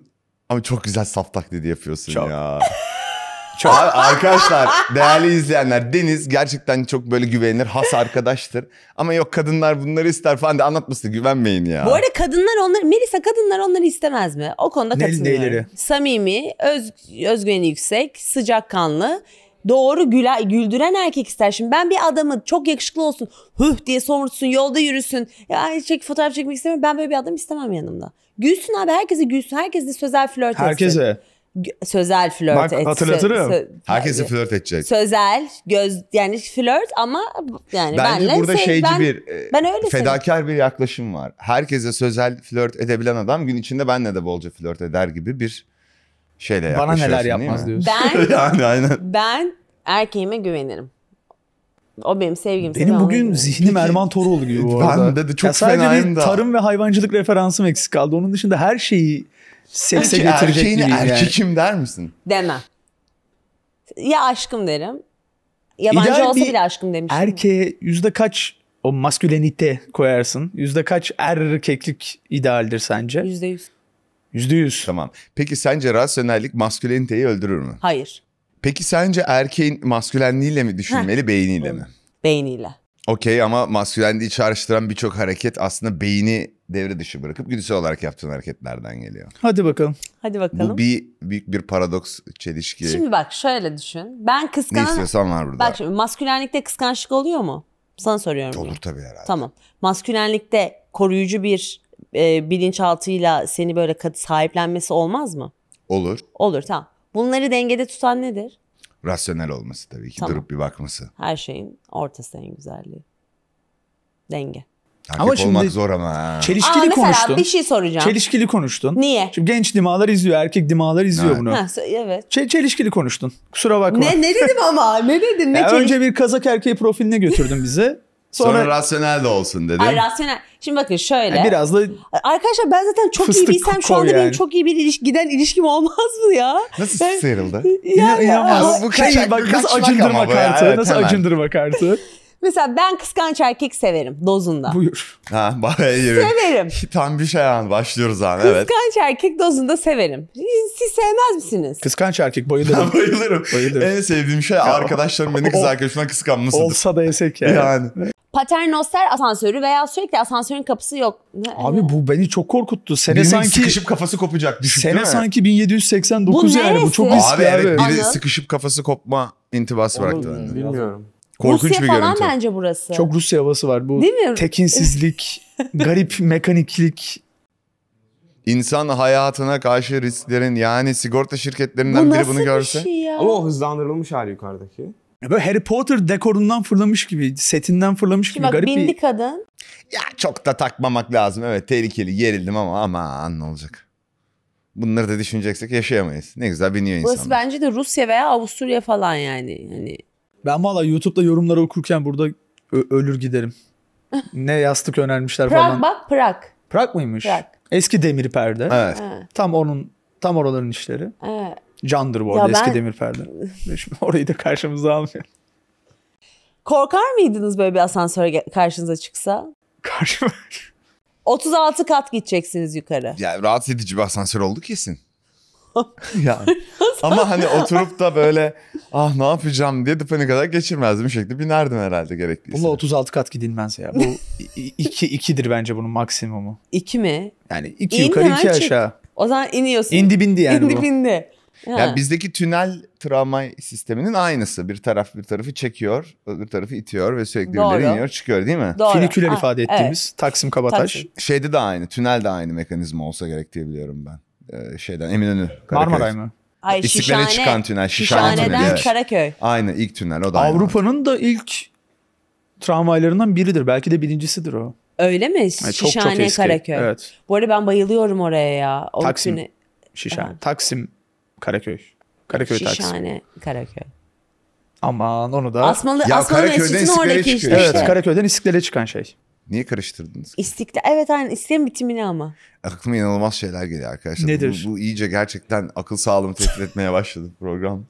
Ama çok güzel saf taklidi yapıyorsun çok. ya. çok. arkadaşlar değerli izleyenler Deniz gerçekten çok böyle güvenilir has arkadaştır. Ama yok kadınlar bunları ister falan de anlatmasın güvenmeyin ya. Bu arada kadınlar onları Melisa kadınlar onları istemez mi? O konuda katılıyorum. Ne, neyleri? Samimi, öz, özgüveni yüksek, sıcakkanlı doğru güle, güldüren erkek ister. Şimdi ben bir adamı çok yakışıklı olsun hıh diye somurtsun yolda yürüsün. Ya çek fotoğraf çekmek istemiyorum. Ben böyle bir adam istemem yanımda. Gülsün abi herkese gülsün. Herkesle sözel flört etsin. Herkese. Sözel flört Bak, etsin. hatırlatırım. Sö- Herkese flört edecek. Sözel, göz yani flört ama yani Bence benle burada şey- şeyci ben, bir ben e, öyle fedakar bir yaklaşım var. Herkese sözel flört edebilen adam gün içinde benle de bolca flört eder gibi bir şeyle Bana neler yapmaz diyorsun. Ben, yani aynen. Ben erkeğime güvenirim. O benim sevgim. Benim bugün zihnim Erman Toroğlu gibi bu arada. Ben de, de çok ya sadece bir da. tarım ve hayvancılık referansım eksik kaldı. Onun dışında her şeyi sekse Erke, getirecek erkeğini gibiyim yani. der misin? Demem. Ya aşkım derim. Yabancı İdeal olsa bile aşkım demiştim. Erkeğe yüzde kaç o maskülenite koyarsın? Yüzde kaç erkeklik idealdir sence? Yüzde yüz. Yüzde yüz. Tamam. Peki sence rasyonellik masküleniteyi öldürür mü? Hayır. Peki sence erkeğin maskülenliğiyle mi düşünmeli, Heh. beyniyle mi? Beyniyle. Okey ama maskülenliği çağrıştıran birçok hareket aslında beyni devre dışı bırakıp güdüsel olarak yaptığın hareketlerden geliyor. Hadi bakalım. Hadi bakalım. Bu bir büyük bir paradoks çelişki. Şimdi bak şöyle düşün. Ben kıskanan... Ne istiyorsan var burada. Bak şimdi maskülenlikte kıskançlık oluyor mu? Sana soruyorum. Olur tabii herhalde. Tamam. Maskülenlikte koruyucu bir e, bilinçaltıyla seni böyle sahiplenmesi olmaz mı? Olur. Olur tamam. Bunları dengede tutan nedir? Rasyonel olması tabii ki. Tamam. Durup bir bakması. Her şeyin ortası en güzelliği. Denge. Takip ama şimdi olmak zor ama. Çelişkili Aa, mesela konuştun. bir şey soracağım. Çelişkili konuştun. Niye? Şimdi genç dimalar izliyor, erkek dimalar izliyor evet. bunu. Ha, evet. Ç- çelişkili konuştun. Kusura bakma. Ne ne dedim ama? Ne dedim? Ne ya çeliş- önce bir Kazak erkeği profiline götürdün bizi. Sonra, Sonra rasyonel de olsun dedim. Ay rasyonel. Şimdi bakın şöyle. Yani e, biraz da Arkadaşlar ben zaten çok iyi bilsem şu anda yani. benim çok iyi bir ilişki, giden ilişkim olmaz mı ya? Nasıl yani, sıyrıldı? Yani, İnan, inanmaz. Bu, bu kaçak, bak, nasıl acındırma kartı. Evet, nasıl hemen. acındırma kartı. Mesela ben kıskanç erkek severim dozunda. Buyur. Ha, severim. Tam bir şey an başlıyoruz abi. Kıskanç evet. Kıskanç erkek dozunda severim. Siz sevmez misiniz? Kıskanç erkek bayılırım. bayılırım. bayılırım. En sevdiğim şey arkadaşlarım beni kız arkadaşımdan kıskanmasıdır. Olsa da yesek yani. yani. Paternoster asansörü veya sürekli asansörün kapısı yok. Abi bu beni çok korkuttu. Sene Birinin sanki sıkışıp kafası kopacak düşük Sene sanki 1789 bu yani bu çok riskli abi. Evet, biri Anladım. sıkışıp kafası kopma intibası Olur, bıraktı Bilmiyorum. Korkunç Rusya bir falan görüntü. bence burası. Çok Rusya havası var. Bu Değil mi? tekinsizlik, garip mekaniklik. İnsan hayatına karşı risklerin yani sigorta şirketlerinden Bu biri bunu görse. Şey ya? Ama o hızlandırılmış hali yukarıdaki. böyle Harry Potter dekorundan fırlamış gibi, setinden fırlamış gibi Bak, garip bindi bir... kadın. Ya çok da takmamak lazım. Evet tehlikeli, gerildim ama aman ne olacak. Bunları da düşüneceksek yaşayamayız. Ne güzel biniyor insanlar. Burası bence de Rusya veya Avusturya falan yani. Hani ben valla YouTube'da yorumları okurken burada ölür giderim. ne yastık önermişler Prag, falan. bak Prag. Prag mıymış? Prag. Eski demir perde. Evet. Tam onun tam oraların işleri. Evet. Candır bu arada ya eski ben... demir perde. Şimdi orayı da karşımıza almıyor. Korkar mıydınız böyle bir asansör karşınıza çıksa? Karşıma. 36 kat gideceksiniz yukarı. Ya rahat edici bir asansör oldu kesin. Yani. Ama hani oturup da böyle ah ne yapacağım diye dipini kadar geçirmezdim. Şekli binerdim herhalde gerekliyse. Bununla 36 kat gidilmez ya. Bu 2 2'dir bence bunun maksimumu. 2 mi? Yani 2 yukarı 2 aşağı. O zaman iniyorsun. İndi bindi yani İndi bu. bindi. Ya. Yani bizdeki tünel travma sisteminin aynısı. Bir taraf bir tarafı çekiyor, öbür tarafı itiyor ve sürekli Doğru. iniyor çıkıyor değil mi? Doğru. Finiküler ha, ifade ettiğimiz evet. Taksim Kabataş. Taksim. Şeyde de aynı, tünel de aynı mekanizma olsa gerek diye biliyorum ben. E, şeyden Eminönü. Karaköy. Marmaray mı? Hayır, İstiklale Şişhane, çıkan tünel. Şişhane Şişhane'den tüneli. evet. Karaköy. Aynı ilk tünel o da. Avrupa'nın da ilk tramvaylarından biridir. Belki de birincisidir o. Öyle mi? Yani Şişhane çok eski. Karaköy. Evet. Bu arada ben bayılıyorum oraya ya. O Taksim. tüne- Şişhane. Aha. Taksim Karaköy. Karaköy Taksim. Şişhane Karaköy. Aman onu da. Asmalı, Ya Asmalı Karaköy'den Mescid'in oradaki işte. Evet, Evet. Karaköy'den İstiklal'e çıkan şey. Niye karıştırdınız? İstiklal evet aynen isteğin bitimini ama. Aklıma inanılmaz şeyler geliyor arkadaşlar. Nedir? Bu, bu iyice gerçekten akıl sağlığımı tehdit etmeye başladı program.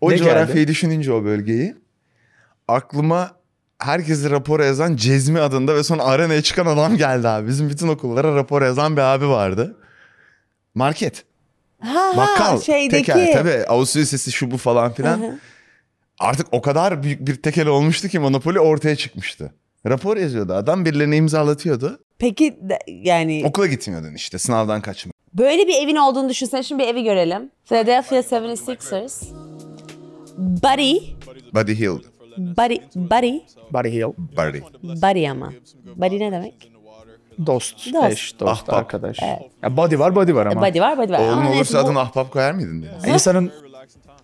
O ne coğrafyayı geldi? düşününce o bölgeyi aklıma herkesi rapor yazan Cezmi adında ve sonra arenaya çıkan adam geldi abi. Bizim bütün okullara rapor yazan bir abi vardı. Market. Ha, Bakkal. Şeydeki. Teker. Tabii Avusturya sesi şu bu falan filan. Artık o kadar büyük bir tekel olmuştu ki Monopoly ortaya çıkmıştı. Rapor yazıyordu. Adam birilerine imzalatıyordu. Peki yani Okula gitmiyordun işte sınavdan kaçma. böyle bir evin olduğunu düşünsen Şimdi bir evi görelim. Philadelphia 76ers. Buddy. Buddy Hill. Buddy. Buddy. Buddy Hill. Buddy. Buddy ama. Buddy ne demek? Dost, Dost. eş, dost, Ahbap. arkadaş. Ya body var, body var ama. Buddy var, buddy var. Ama Oğlun neyse olursa bu- ahbap koyar mıydın diye. İnsanın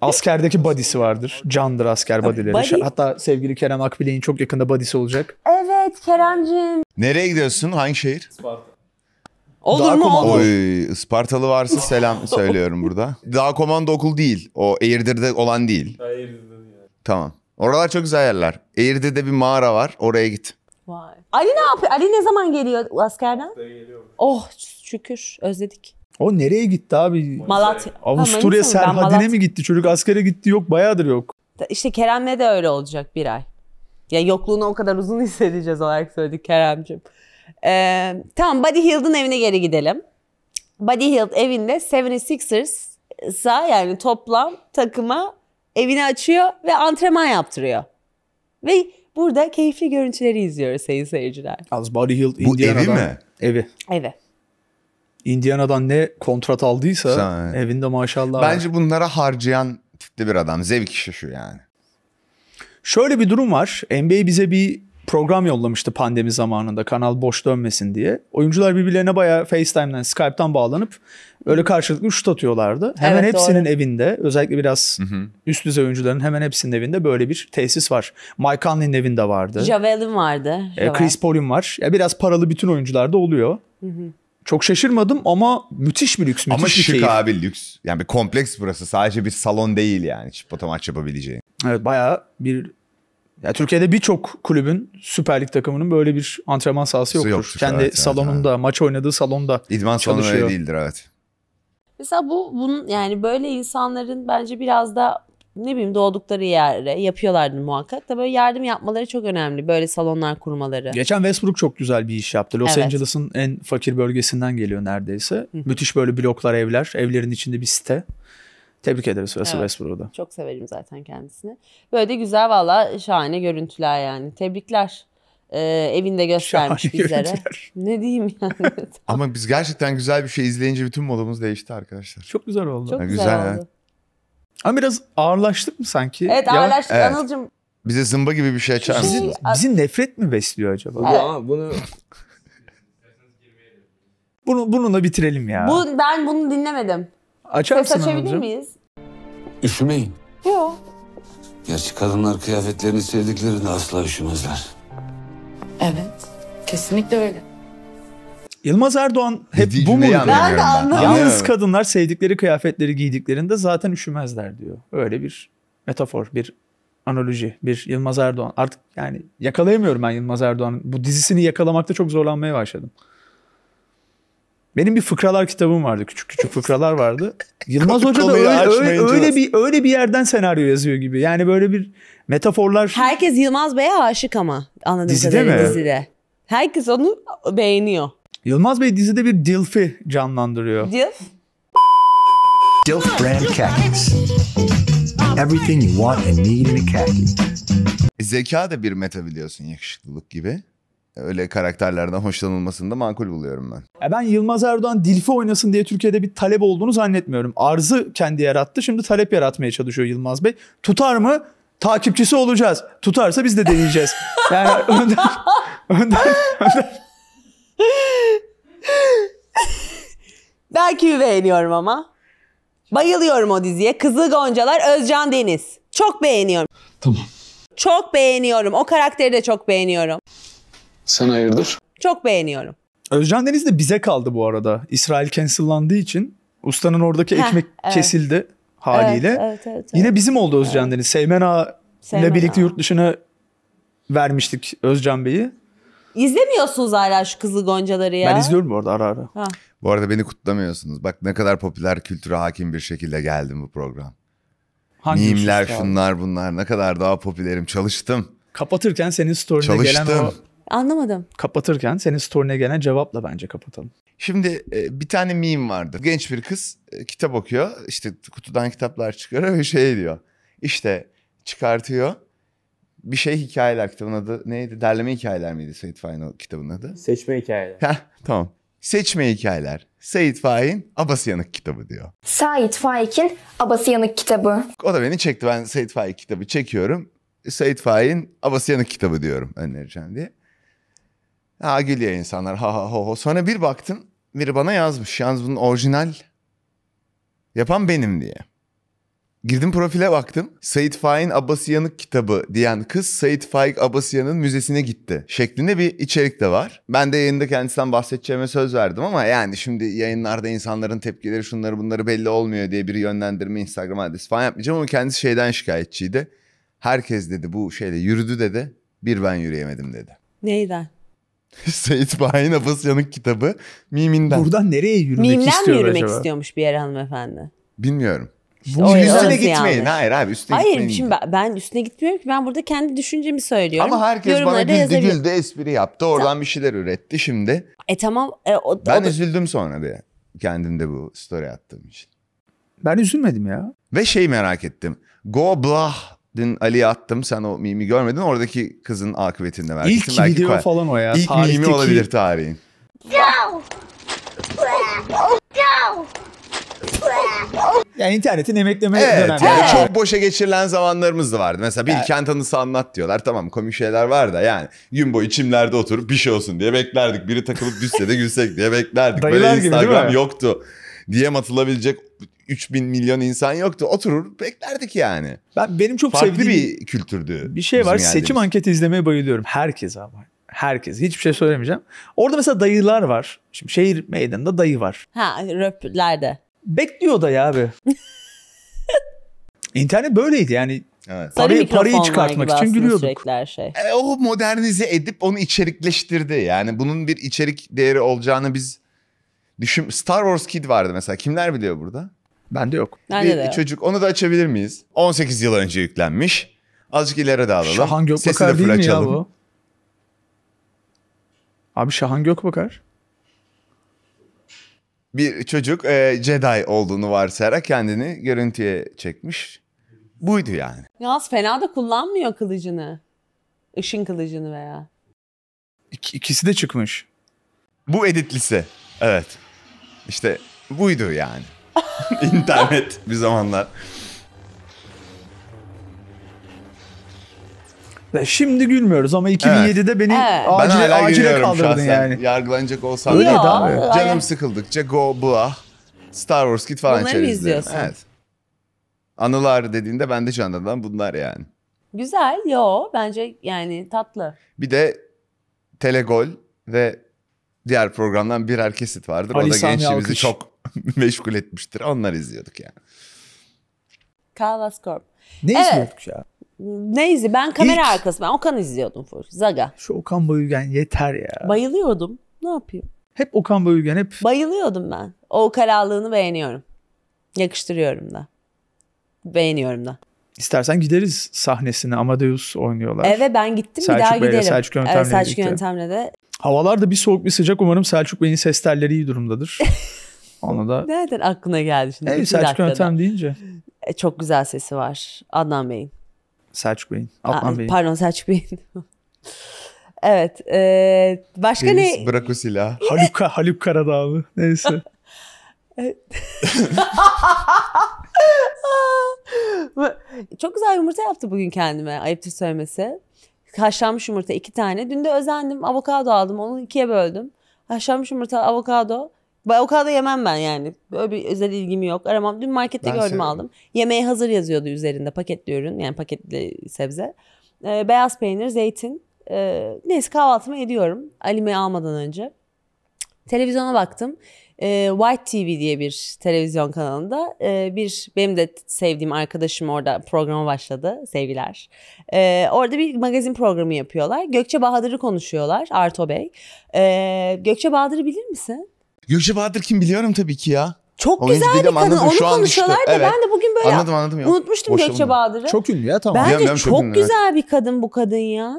Askerdeki badisi vardır. Candır asker badileri. Body. Hatta sevgili Kerem Akbilek'in çok yakında badisi olacak. Evet Kerem'cim. Nereye gidiyorsun? Hangi şehir? Olur Dağ mu komando. olur? Oy, Ispartalı varsa selam söylüyorum burada. Daha komando okul değil. O Eğirdir'de olan değil. Tamam. Oralar çok güzel yerler. Eğirdir'de bir mağara var. Oraya git. Vay. Ali ne yapıyor? Ali ne zaman geliyor askerden? Oh şükür özledik. O nereye gitti abi? Malatya. Avusturya Serhadine mi gitti? Çocuk askere gitti yok bayağıdır yok. İşte Kerem'le de öyle olacak bir ay. Ya yokluğunu o kadar uzun hissedeceğiz olarak söyledik Keremciğim. Ee, tamam Buddy Hield'ın evine geri gidelim. Buddy Hield evinde 76ers'a yani toplam takıma evini açıyor ve antrenman yaptırıyor. Ve burada keyifli görüntüleri izliyoruz sayın seyirciler. Az Buddy Hield Bu Indiana'dan. evi mi? Evi. Evi. Indiana'dan ne kontrat aldıysa Sen, evinde maşallah. Bence var. bunlara harcayan tipli bir adam. Zevk işi şu yani. Şöyle bir durum var. NBA bize bir program yollamıştı pandemi zamanında kanal boş dönmesin diye. Oyuncular birbirlerine bayağı FaceTime'den, Skype'tan bağlanıp öyle karşılıklı şut atıyorlardı. Hemen evet, hepsinin doğru. evinde özellikle biraz hı hı. üst düzey oyuncuların hemen hepsinin evinde böyle bir tesis var. Mike Conley'nin evinde vardı. Javelin vardı. E, Javel. Chris Paul'un var. Ya biraz paralı bütün oyuncularda oluyor. Hı hı çok şaşırmadım ama müthiş bir lüks. Müthiş ama şık bir keyif. abi lüks. Yani bir kompleks burası. Sadece bir salon değil yani çipoto maç yapabileceğin. Evet bayağı bir ya Türkiye'de birçok kulübün Süper Lig takımının böyle bir antrenman sahası yoktur. yoktur Kendi evet, salonunda, evet. maç oynadığı salonda İdman çalışıyor. salonu değildir evet. Mesela bu bunun yani böyle insanların bence biraz da ne bileyim doğdukları yere yapıyorlardı muhakkak da böyle yardım yapmaları çok önemli. Böyle salonlar kurmaları. Geçen Westbrook çok güzel bir iş yaptı. Los evet. Angeles'ın en fakir bölgesinden geliyor neredeyse. Müthiş böyle bloklar evler. Evlerin içinde bir site. Tebrik ederiz Russell evet. Westbrook'u Çok severim zaten kendisini. Böyle de güzel valla şahane görüntüler yani. Tebrikler ee, evinde göstermiş Şahane bizlere. Görüntüler. Ne diyeyim yani. Ama biz gerçekten güzel bir şey izleyince bütün modumuz değişti arkadaşlar. Çok güzel oldu. Çok yani güzel, güzel oldu. Yani. Ama biraz ağırlaştık mı sanki? Evet ağırlaştık Evet. Anıl'cım. Bize zımba gibi bir şey, şey açar mısın? Bizi, bizi nefret mi besliyor acaba? Evet. Ama bunu Bunu, bununla bitirelim ya. Bu, ben bunu dinlemedim. Açar Ses mısın açabilir miyiz? Üşümeyin. Yok. Gerçi kadınlar kıyafetlerini sevdiklerinde asla üşümezler. Evet. Kesinlikle öyle. Yılmaz Erdoğan hep bu mu Ben de anlamıyorum. Yalnız kadınlar sevdikleri kıyafetleri giydiklerinde zaten üşümezler diyor. Öyle bir metafor, bir analoji, bir Yılmaz Erdoğan. Artık yani yakalayamıyorum ben Yılmaz Erdoğan'ın. Bu dizisini yakalamakta çok zorlanmaya başladım. Benim bir fıkralar kitabım vardı. Küçük küçük fıkralar vardı. Yılmaz Hoca da öyle, öyle, öyle bir öyle bir yerden senaryo yazıyor gibi. Yani böyle bir metaforlar. Herkes Yılmaz Bey'e aşık ama anladığım dizide kadarıyla mi? dizide. Herkes onu beğeniyor. Yılmaz Bey dizide bir Dilf'i canlandırıyor. Dilf? Dilf brand khakis. Everything you want and need in a khaki. E, zeka da bir meta biliyorsun yakışıklılık gibi. E, öyle karakterlerden hoşlanılmasını da makul buluyorum ben. E ben Yılmaz Erdoğan Dilf'i oynasın diye Türkiye'de bir talep olduğunu zannetmiyorum. Arzı kendi yarattı. Şimdi talep yaratmaya çalışıyor Yılmaz Bey. Tutar mı? Takipçisi olacağız. Tutarsa biz de deneyeceğiz. Yani önden, önden, önden, Belki beğeniyorum ama? Bayılıyorum o diziye. Kızıl Goncalar Özcan Deniz. Çok beğeniyorum. Tamam. Çok beğeniyorum. O karakteri de çok beğeniyorum. Sen hayırdır? Çok beğeniyorum. Özcan Deniz de bize kaldı bu arada. İsrail cancellandığı için ustanın oradaki Heh, ekmek evet. kesildi haliyle. Evet, evet, evet, evet. Yine bizim oldu Özcan evet. Deniz. Seymen ile birlikte yurt dışına vermiştik Özcan Bey'i. İzlemiyorsunuz hala şu kızıl goncaları ya. Ben izliyorum orada arada ara ara. Ha. Bu arada beni kutlamıyorsunuz. Bak ne kadar popüler kültüre hakim bir şekilde geldim bu program. Hangi Mimler şey şunlar bunlar ne kadar daha popülerim çalıştım. Kapatırken senin storyne çalıştım. gelen o... Anlamadım. Kapatırken senin storyne gelen cevapla bence kapatalım. Şimdi e, bir tane meme vardı. Genç bir kız e, kitap okuyor. İşte kutudan kitaplar çıkarıyor ve şey diyor. İşte çıkartıyor bir şey hikayeler kitabın adı neydi? Derleme hikayeler miydi Sait Faik'in kitabın adı? Seçme hikayeler. Heh, tamam. Seçme hikayeler. Seyit Faik'in Abası Yanık kitabı diyor. Seyit Faik'in Abası Yanık kitabı. O da beni çekti. Ben Seyit Faik kitabı çekiyorum. Seyit Faik'in Abası Yanık kitabı diyorum önereceğim diye. Ha gülüyor insanlar ha ha ho ho. Sonra bir baktım biri bana yazmış. Yalnız bunun orijinal yapan benim diye. Girdim profile baktım. Sait Faik Abbasiyanık kitabı diyen kız Sait Faik Abbasiyan'ın müzesine gitti şeklinde bir içerik de var. Ben de yayında kendisinden bahsedeceğime söz verdim ama yani şimdi yayınlarda insanların tepkileri şunları bunları belli olmuyor diye bir yönlendirme Instagram adresi falan yapmayacağım ama kendisi şeyden şikayetçiydi. Herkes dedi bu şeyle yürüdü dedi. Bir ben yürüyemedim dedi. Neyden? Seyit Faik Abbasyan'ın kitabı Miminden. Buradan nereye yürümek Mimden mi yürümek acaba? istiyormuş bir yer hanımefendi? Bilmiyorum. İşte Bu üstüne gitmeyin. Yani. Hayır abi üstüne Hayır, gitmeyin. Hayır şimdi ben, üstüne gitmiyorum ki ben burada kendi düşüncemi söylüyorum. Ama herkes Yorumları bana güldü yazabilir. güldü espri yaptı oradan tamam. bir şeyler üretti şimdi. E tamam. E, o, ben o da... üzüldüm sonra bir kendimde bu story attığım için. Ben üzülmedim ya. Ve şey merak ettim. Go blah dün Ali'ye attım sen o mimi görmedin oradaki kızın akıbetini de verdin. İlk belki video belki, falan o ya. İlk Tarihteki... mimi olabilir tarihin. Go! Yani internetin emekleme evet, dönemi. Yani Çok boşa geçirilen zamanlarımız da vardı. Mesela bir kent anısı anlat diyorlar. Tamam komik şeyler var da yani gün boyu çimlerde oturup bir şey olsun diye beklerdik. Biri takılıp düşse de gülsek diye beklerdik. Dayılar Böyle gibi, Instagram yoktu. Diye atılabilecek 3 bin milyon insan yoktu. Oturur beklerdik yani. Ben benim çok Farklı sevdiğim bir kültürdü. Bir şey var. Geldiğimiz. Seçim anketi izlemeye bayılıyorum. Herkes ama. Herkes. Hiçbir şey söylemeyeceğim. Orada mesela dayılar var. Şimdi şehir meydanında dayı var. Ha röplerde. Bekliyor da ya abi. İnternet böyleydi yani. Evet. Parayı, parayı çıkartmak için gülüyorduk. Şey. E, o modernize edip onu içerikleştirdi. Yani bunun bir içerik değeri olacağını biz düşün Star Wars Kid vardı mesela. Kimler biliyor burada? Bende yok. Nerede bir çocuk. Onu da açabilir miyiz? 18 yıl önce yüklenmiş. Azıcık ileri de alalım. Şahan Gökbakar Sesini değil mi ya bu? Abi Şahan Gökbakar bir çocuk e, Jedi olduğunu varsayarak kendini görüntüye çekmiş. Buydu yani. Yalnız fena da kullanmıyor kılıcını. Işın kılıcını veya. İk- ikisi de çıkmış. Bu editlisi. Evet. İşte buydu yani. İnternet bir zamanlar. Şimdi gülmüyoruz ama 2007'de beni Evet. acile, ben acile kaldırdın yani. Yargılanacak olsam Öyleydi Yok, abi. hayır. Canım sıkıldıkça Go Blah, Star Wars kit falan Bunları içeriz dedim. izliyorsun? Evet. Anılar dediğinde ben de canlanan bunlar yani. Güzel. Yo bence yani tatlı. Bir de Telegol ve diğer programdan birer kesit vardır. Ali o da Sami gençliğimizi Alkış. çok meşgul etmiştir. Onlar izliyorduk yani. Kalvas Corp. Ne Evet. izliyorduk ya? Ne izi? ben kamera İlk... arkası ben Okan izliyordum full. Zaga. Şu Okan Bayülgen yeter ya. Bayılıyordum. Ne yapayım? Hep Okan Bayülgen hep. Bayılıyordum ben. O kararlılığını beğeniyorum. Yakıştırıyorum da. Beğeniyorum da. İstersen gideriz sahnesine. Amadeus oynuyorlar. Eve ben gittim Selçuk bir daha Bey'le, giderim. Selçuk Yöntem'le evet, Selçuk birlikte. Yöntem'le de. Havalar da bir soğuk bir sıcak. Umarım Selçuk Bey'in ses telleri iyi durumdadır. Ona da... Nereden aklına geldi şimdi? Evet Selçuk Yöntem deyince. E, çok güzel sesi var Adnan Bey'in. Selçuk Bey'in. Altman Bey'in. Pardon Selçuk Bey'in. evet. E, başka Deniz, ne? Bırak o silahı. Haluk, Haluk Karadağlı. Neyse. Çok güzel yumurta yaptı bugün kendime. Ayıptır söylemesi. Haşlanmış yumurta iki tane. Dün de özendim. Avokado aldım. Onu ikiye böldüm. Haşlanmış yumurta, avokado o kadar da yemem ben yani. Böyle bir özel ilgim yok. Aramam. Dün markette ben gördüm seviyorum. aldım. Yemeğe hazır yazıyordu üzerinde paketli ürün. Yani paketli sebze. Ee, beyaz peynir, zeytin. Ee, neyse kahvaltımı ediyorum. alime almadan önce. Televizyona baktım. Ee, White TV diye bir televizyon kanalında ee, bir benim de sevdiğim arkadaşım orada programa başladı sevgiler. Ee, orada bir magazin programı yapıyorlar. Gökçe Bahadır'ı konuşuyorlar Arto Bey. Ee, Gökçe Bahadır'ı bilir misin? Gökçe Bahadır kim biliyorum tabii ki ya. Çok Oyuncu güzel bir kadın. Onu şu konuşuyorlar da Evet. ben de bugün böyle Anladım anladım. Yok. unutmuştum Boşa Gökçe Bahadır'ı. Çok ünlü ya tamam. Bence Biliyorum, çok çok ünlü, güzel bir kadın bu kadın ya.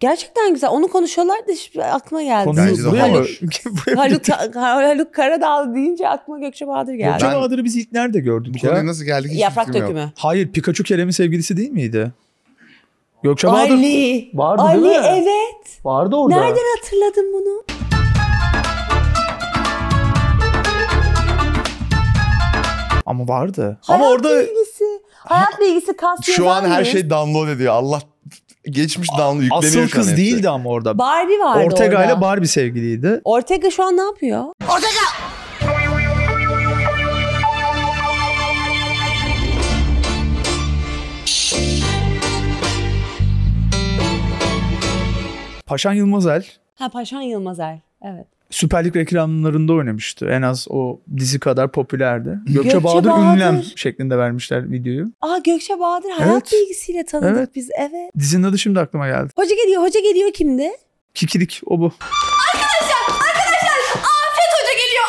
Gerçekten güzel. Onu konuşuyorlar da hiç aklıma geldi. Konuyu Bence Haluk, Haluk, Haluk Karadağlı deyince aklıma Gökçe Bahadır geldi. Gökçe Bahadır'ı biz ilk nerede gördük konuya ya? nasıl geldik hiç Yaprak fikrim yok. Hayır Pikachu Kerem'in sevgilisi değil miydi? Gökçe Bahadır. Ali. Vardı değil Ali mi? evet. Vardı orada. Nereden hatırladın bunu? Ama vardı. Hayat Ama orada bilgisi. Hayat bilgisi kas Şu an her şey download ediyor. Allah geçmiş download yükleniyor. Asıl kız hepsi. değildi ama orada. Barbie vardı Ortega orada. ile Barbie sevgiliydi. Ortega şu an ne yapıyor? Ortega! Paşan Yılmazel. Ha Paşan Yılmazel. Evet. Süper Lig reklamlarında oynamıştı. En az o dizi kadar popülerdi. Gökçe, Gökçe Bahadır, Bahadır ünlem şeklinde vermişler videoyu. Aa Gökçe Bahadır hayat evet. bilgisiyle tanıdık evet. biz. Evet. Dizinin adı şimdi aklıma geldi. Hoca geliyor. Hoca geliyor kimdi? Kikilik o bu. Arkadaşlar arkadaşlar Afet Hoca geliyor.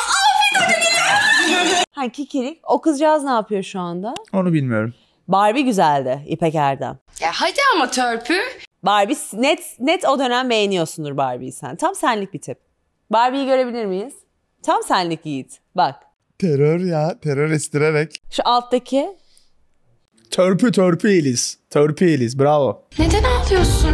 Afet Hoca geliyor. ha Kikirik, O kızcağız ne yapıyor şu anda? Onu bilmiyorum. Barbie güzeldi İpek Erdem. Ya hadi ama törpü. Barbie net net o dönem beğeniyorsundur Barbie'yi sen. Tam senlik bir tip. Barbie'yi görebilir miyiz? Tam senlik Yiğit. Bak. Terör ya. Terör estirerek. Şu alttaki. Törpü törpü Eliz. Törpü Eliz. Bravo. Neden ağlıyorsun?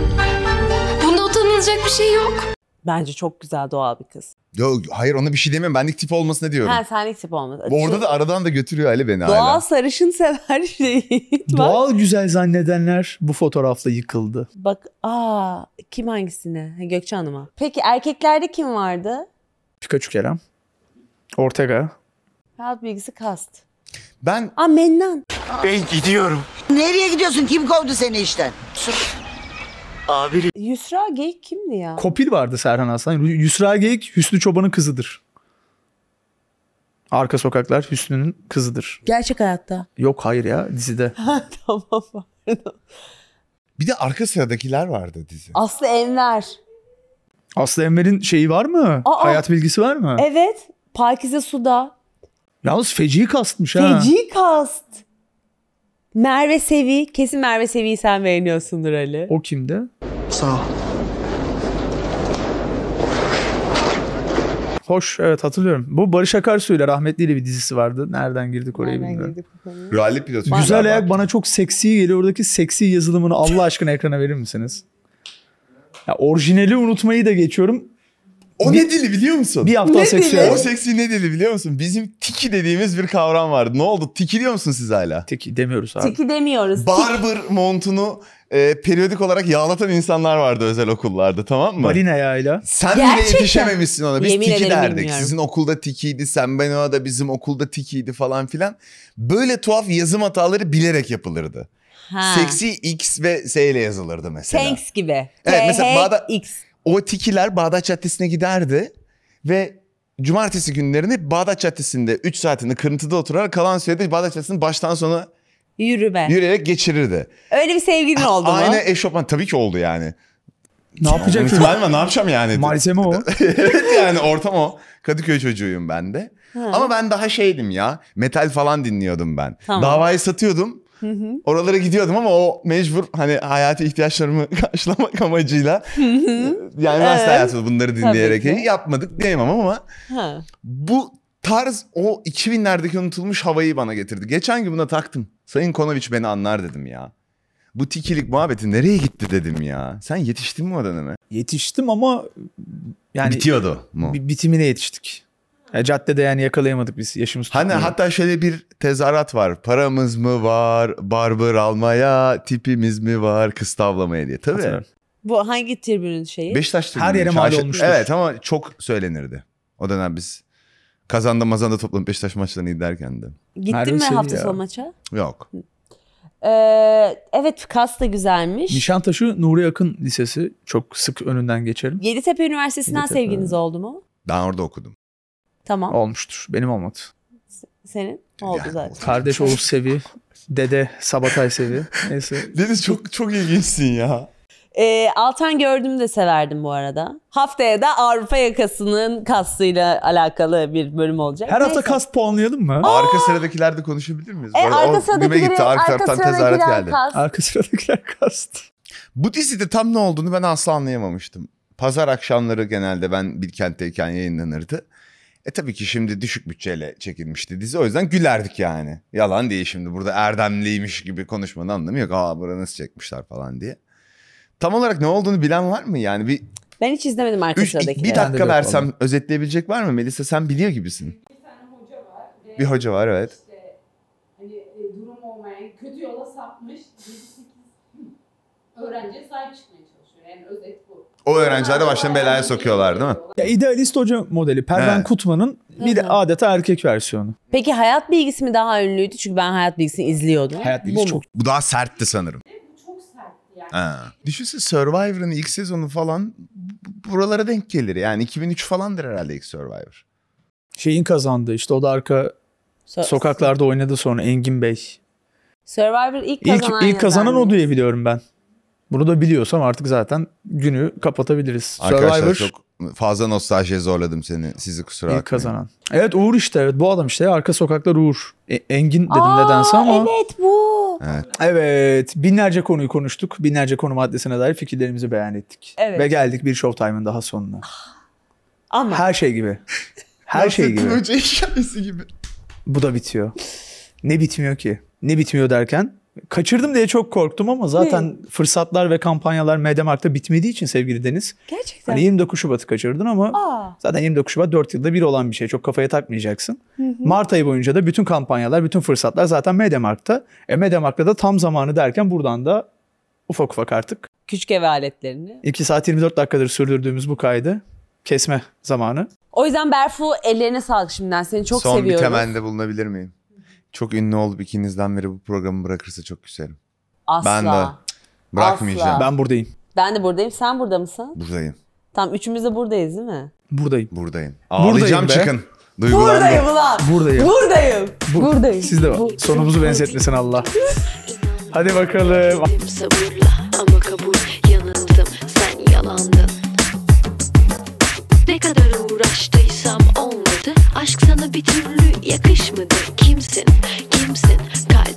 Bunda utanılacak bir şey yok. Bence çok güzel doğal bir kız. Yo, hayır ona bir şey demiyorum. Benlik tip olmasına diyorum. Ha senlik tip Bu Orada da aradan da götürüyor Ali beni Doğal hala. sarışın sever şey. Doğal güzel zannedenler bu fotoğrafla yıkıldı. Bak aa kim hangisine? Gökçe Hanım'a. Peki erkeklerde kim vardı? Pikachu Kerem. Ortega. Hayat bilgisi kast. Ben... Aa Mennan. Ben gidiyorum. Nereye gidiyorsun? Kim kovdu seni işten? Sırf Abi. Yusra Geyik kimdi ya? Kopil vardı Serhan Aslan. Yusra Geyik Hüsnü Çoban'ın kızıdır. Arka Sokaklar Hüsnü'nün kızıdır. Gerçek hayatta. Yok hayır ya dizide. tamam Bir de arka sıradakiler vardı dizi. Aslı Enver. Aslı Enver'in şeyi var mı? Aa, Hayat bilgisi var mı? Evet. Pakize Suda. Yalnız feci kastmış ha. Feci kast. Merve Sevi. Kesin Merve Sevi'yi sen beğeniyorsundur Ali. O kimde? Sağ ol. Hoş evet hatırlıyorum. Bu Barış Akarsu ile rahmetli ile bir dizisi vardı. Nereden girdik oraya Nereden bilmiyorum. Girdik Rally pilotu. Güzel, güzel ayak bana çok seksi geliyor. Oradaki seksi yazılımını Allah aşkına ekrana verir misiniz? Ya orijinali unutmayı da geçiyorum. O ne dili biliyor musun? Bir hafta Ne O seksi ne dili biliyor musun? Bizim tiki dediğimiz bir kavram vardı. Ne oldu? Tiki diyor musun siz hala? Tiki demiyoruz abi. Tiki demiyoruz. Tik. Barber montunu e, periyodik olarak yağlatan insanlar vardı özel okullarda tamam mı? Balina yağıyla. Sen bile Gerçekten. yetişememişsin ona. Biz Yemin tiki ederim derdik. bilmiyorum. Sizin okulda tikiydi, sen ben ona da bizim okulda tikiydi falan filan. Böyle tuhaf yazım hataları bilerek yapılırdı. Ha. Seksi X ve S ile yazılırdı mesela. Thanks gibi. Evet, mesela T-H-X o tikiler Bağdat Caddesi'ne giderdi ve cumartesi günlerini Bağdat Caddesi'nde 3 saatinde kırıntıda oturarak kalan sürede Bağdat Caddesi'nin baştan sona Yürüme. yürüyerek geçirirdi. Öyle bir sevgilin oldu mu? Aynı eşofman tabii ki oldu yani. Ne yapacaksın? Ben ne yapacağım yani? Maalesef o. evet yani ortam o. Kadıköy çocuğuyum ben de. Ha. Ama ben daha şeydim ya. Metal falan dinliyordum ben. Tamam. Davayı satıyordum. Hı hı. Oralara gidiyordum ama o mecbur hani hayati ihtiyaçlarımı karşılamak amacıyla hı hı. E, yani evet. Ee, hayatı bunları dinleyerek yani yapmadık diyemem ama ha. bu tarz o 2000'lerdeki unutulmuş havayı bana getirdi. Geçen gün buna taktım. Sayın Konoviç beni anlar dedim ya. Bu tikilik muhabbeti nereye gitti dedim ya. Sen yetiştin mi o döneme? Yetiştim ama yani bitiyordu mu? Bitimine yetiştik. E, caddede yani yakalayamadık biz yaşımız Hani tutmuyor. hatta şöyle bir tezahürat var. Paramız mı var, barber almaya, tipimiz mi var, kız tavlamaya diye. Tabii. Hatırlarım. Bu hangi tribünün şeyi? Beşiktaş tribünü. Her yere mal Çarşı- olmuştur. Evet ama çok söylenirdi. O dönem biz kazanda mazanda toplanıp Beşiktaş maçlarını izlerken de. Gittin mi şey hafta seviyor. sonu maça? Yok. Ee, evet Kas da güzelmiş. Nişantaşı Nuri Akın Lisesi çok sık önünden geçerim. Yeditepe Üniversitesi'nden Yeditepe. sevginiz oldu mu? Ben orada okudum. Tamam. Olmuştur. Benim olmadı. Senin oldu yani, zaten. Kardeş Olup Sevi, dede Sabatay Sevi. Neyse. Deniz çok çok ilginçsin ya. E, Altan gördüm de severdim bu arada. Haftaya da Avrupa yakasının kastıyla alakalı bir bölüm olacak. Her Neyse. hafta kast puanlayalım mı? Aa! Arka sıradakiler de konuşabilir miyiz? E, arka, arka sıradakiler, gitti, arka, arka sıradakiler geldi. kast. Arka sıradakiler kast. Bu dizide tam ne olduğunu ben asla anlayamamıştım. Pazar akşamları genelde ben bir Bilkent'teyken yayınlanırdı. E tabii ki şimdi düşük bütçeyle çekilmişti dizi o yüzden gülerdik yani. Yalan diye şimdi burada erdemliymiş gibi konuşmanın anlamı yok. Aa buranı nasıl çekmişler falan diye. Tam olarak ne olduğunu bilen var mı yani bir... Ben hiç izlemedim arka üç, Bir dakika versem onu. özetleyebilecek var mı Melisa sen biliyor gibisin. Bir tane hoca var. Bir hoca var evet. İşte, hani e, durum olmayan kötü yola sapmış öğrenciye sahip çıkmaya çalışıyor. Yani özet o öğrencileri baştan belaya sokuyorlar değil mi? Ya idealist hoca modeli Perven He. Kutman'ın bir de adeta erkek versiyonu. Peki hayat bilgisi mi daha ünlüydü? Çünkü ben hayat bilgisini izliyordum. Hayat bilgisi Bu mu? çok Bu daha sertti sanırım. Ha. Düşünsene Survivor'ın ilk sezonu falan buralara denk gelir. Yani 2003 falandır herhalde ilk Survivor. şeyin kazandı. İşte o da arka So- sokaklarda oynadı sonra Engin Bey. Survivor ilk İlk kazanan ilk kazanan o diye biliyorum ben. Bunu da biliyorsam artık zaten günü kapatabiliriz. Arkadaşlar Survivor, çok fazla nostaljiye zorladım seni. Sizi kusura bakmayın. kazanan. Evet Uğur işte evet bu adam işte arka sokaklar Uğur. E, Engin dedim Aa, nedense ama. Evet bu. Evet. evet binlerce konuyu konuştuk. Binlerce konu maddesine dair fikirlerimizi beyan ettik. Evet. Ve geldik bir Showtime'ın daha sonuna. Ah, ama. Her şey gibi. Her şey gibi. Hoca gibi. Bu da bitiyor. Ne bitmiyor ki? Ne bitmiyor derken Kaçırdım diye çok korktum ama zaten ne? fırsatlar ve kampanyalar Medemark'ta bitmediği için sevgili Deniz. Gerçekten. Hani 29 Şubat'ı kaçırdın ama Aa. zaten 29 Şubat 4 yılda bir olan bir şey. Çok kafaya takmayacaksın. Hı hı. Mart ayı boyunca da bütün kampanyalar, bütün fırsatlar zaten Medemark'ta. E Medemark'ta da tam zamanı derken buradan da ufak ufak artık. Küçük ev aletlerini. 2 saat 24 dakikadır sürdürdüğümüz bu kaydı kesme zamanı. O yüzden Berfu ellerine sağlık şimdiden. Seni çok Son seviyorum. Son bir temende bulunabilir miyim? çok ünlü olup ikinizden biri bu programı bırakırsa çok güzelim. Asla. Ben de bırakmayacağım. Asla. Ben buradayım. Ben de buradayım. Sen burada mısın? Buradayım. Tamam üçümüz de buradayız değil mi? Buradayım. Buradayım. Ağlayacağım buradayım çıkın. Duygulandım. Buradayım ulan. Buradayım. Buradayım. Bu, buradayım. Siz de var. Bu, Sonumuzu benzetmesin Allah. Hadi bakalım. ama kabul yanıldım sen yalandın. Ne kadar uğraştıysam çıktı Aşk sana bir türlü yakışmadı Kimsin kimsin kalp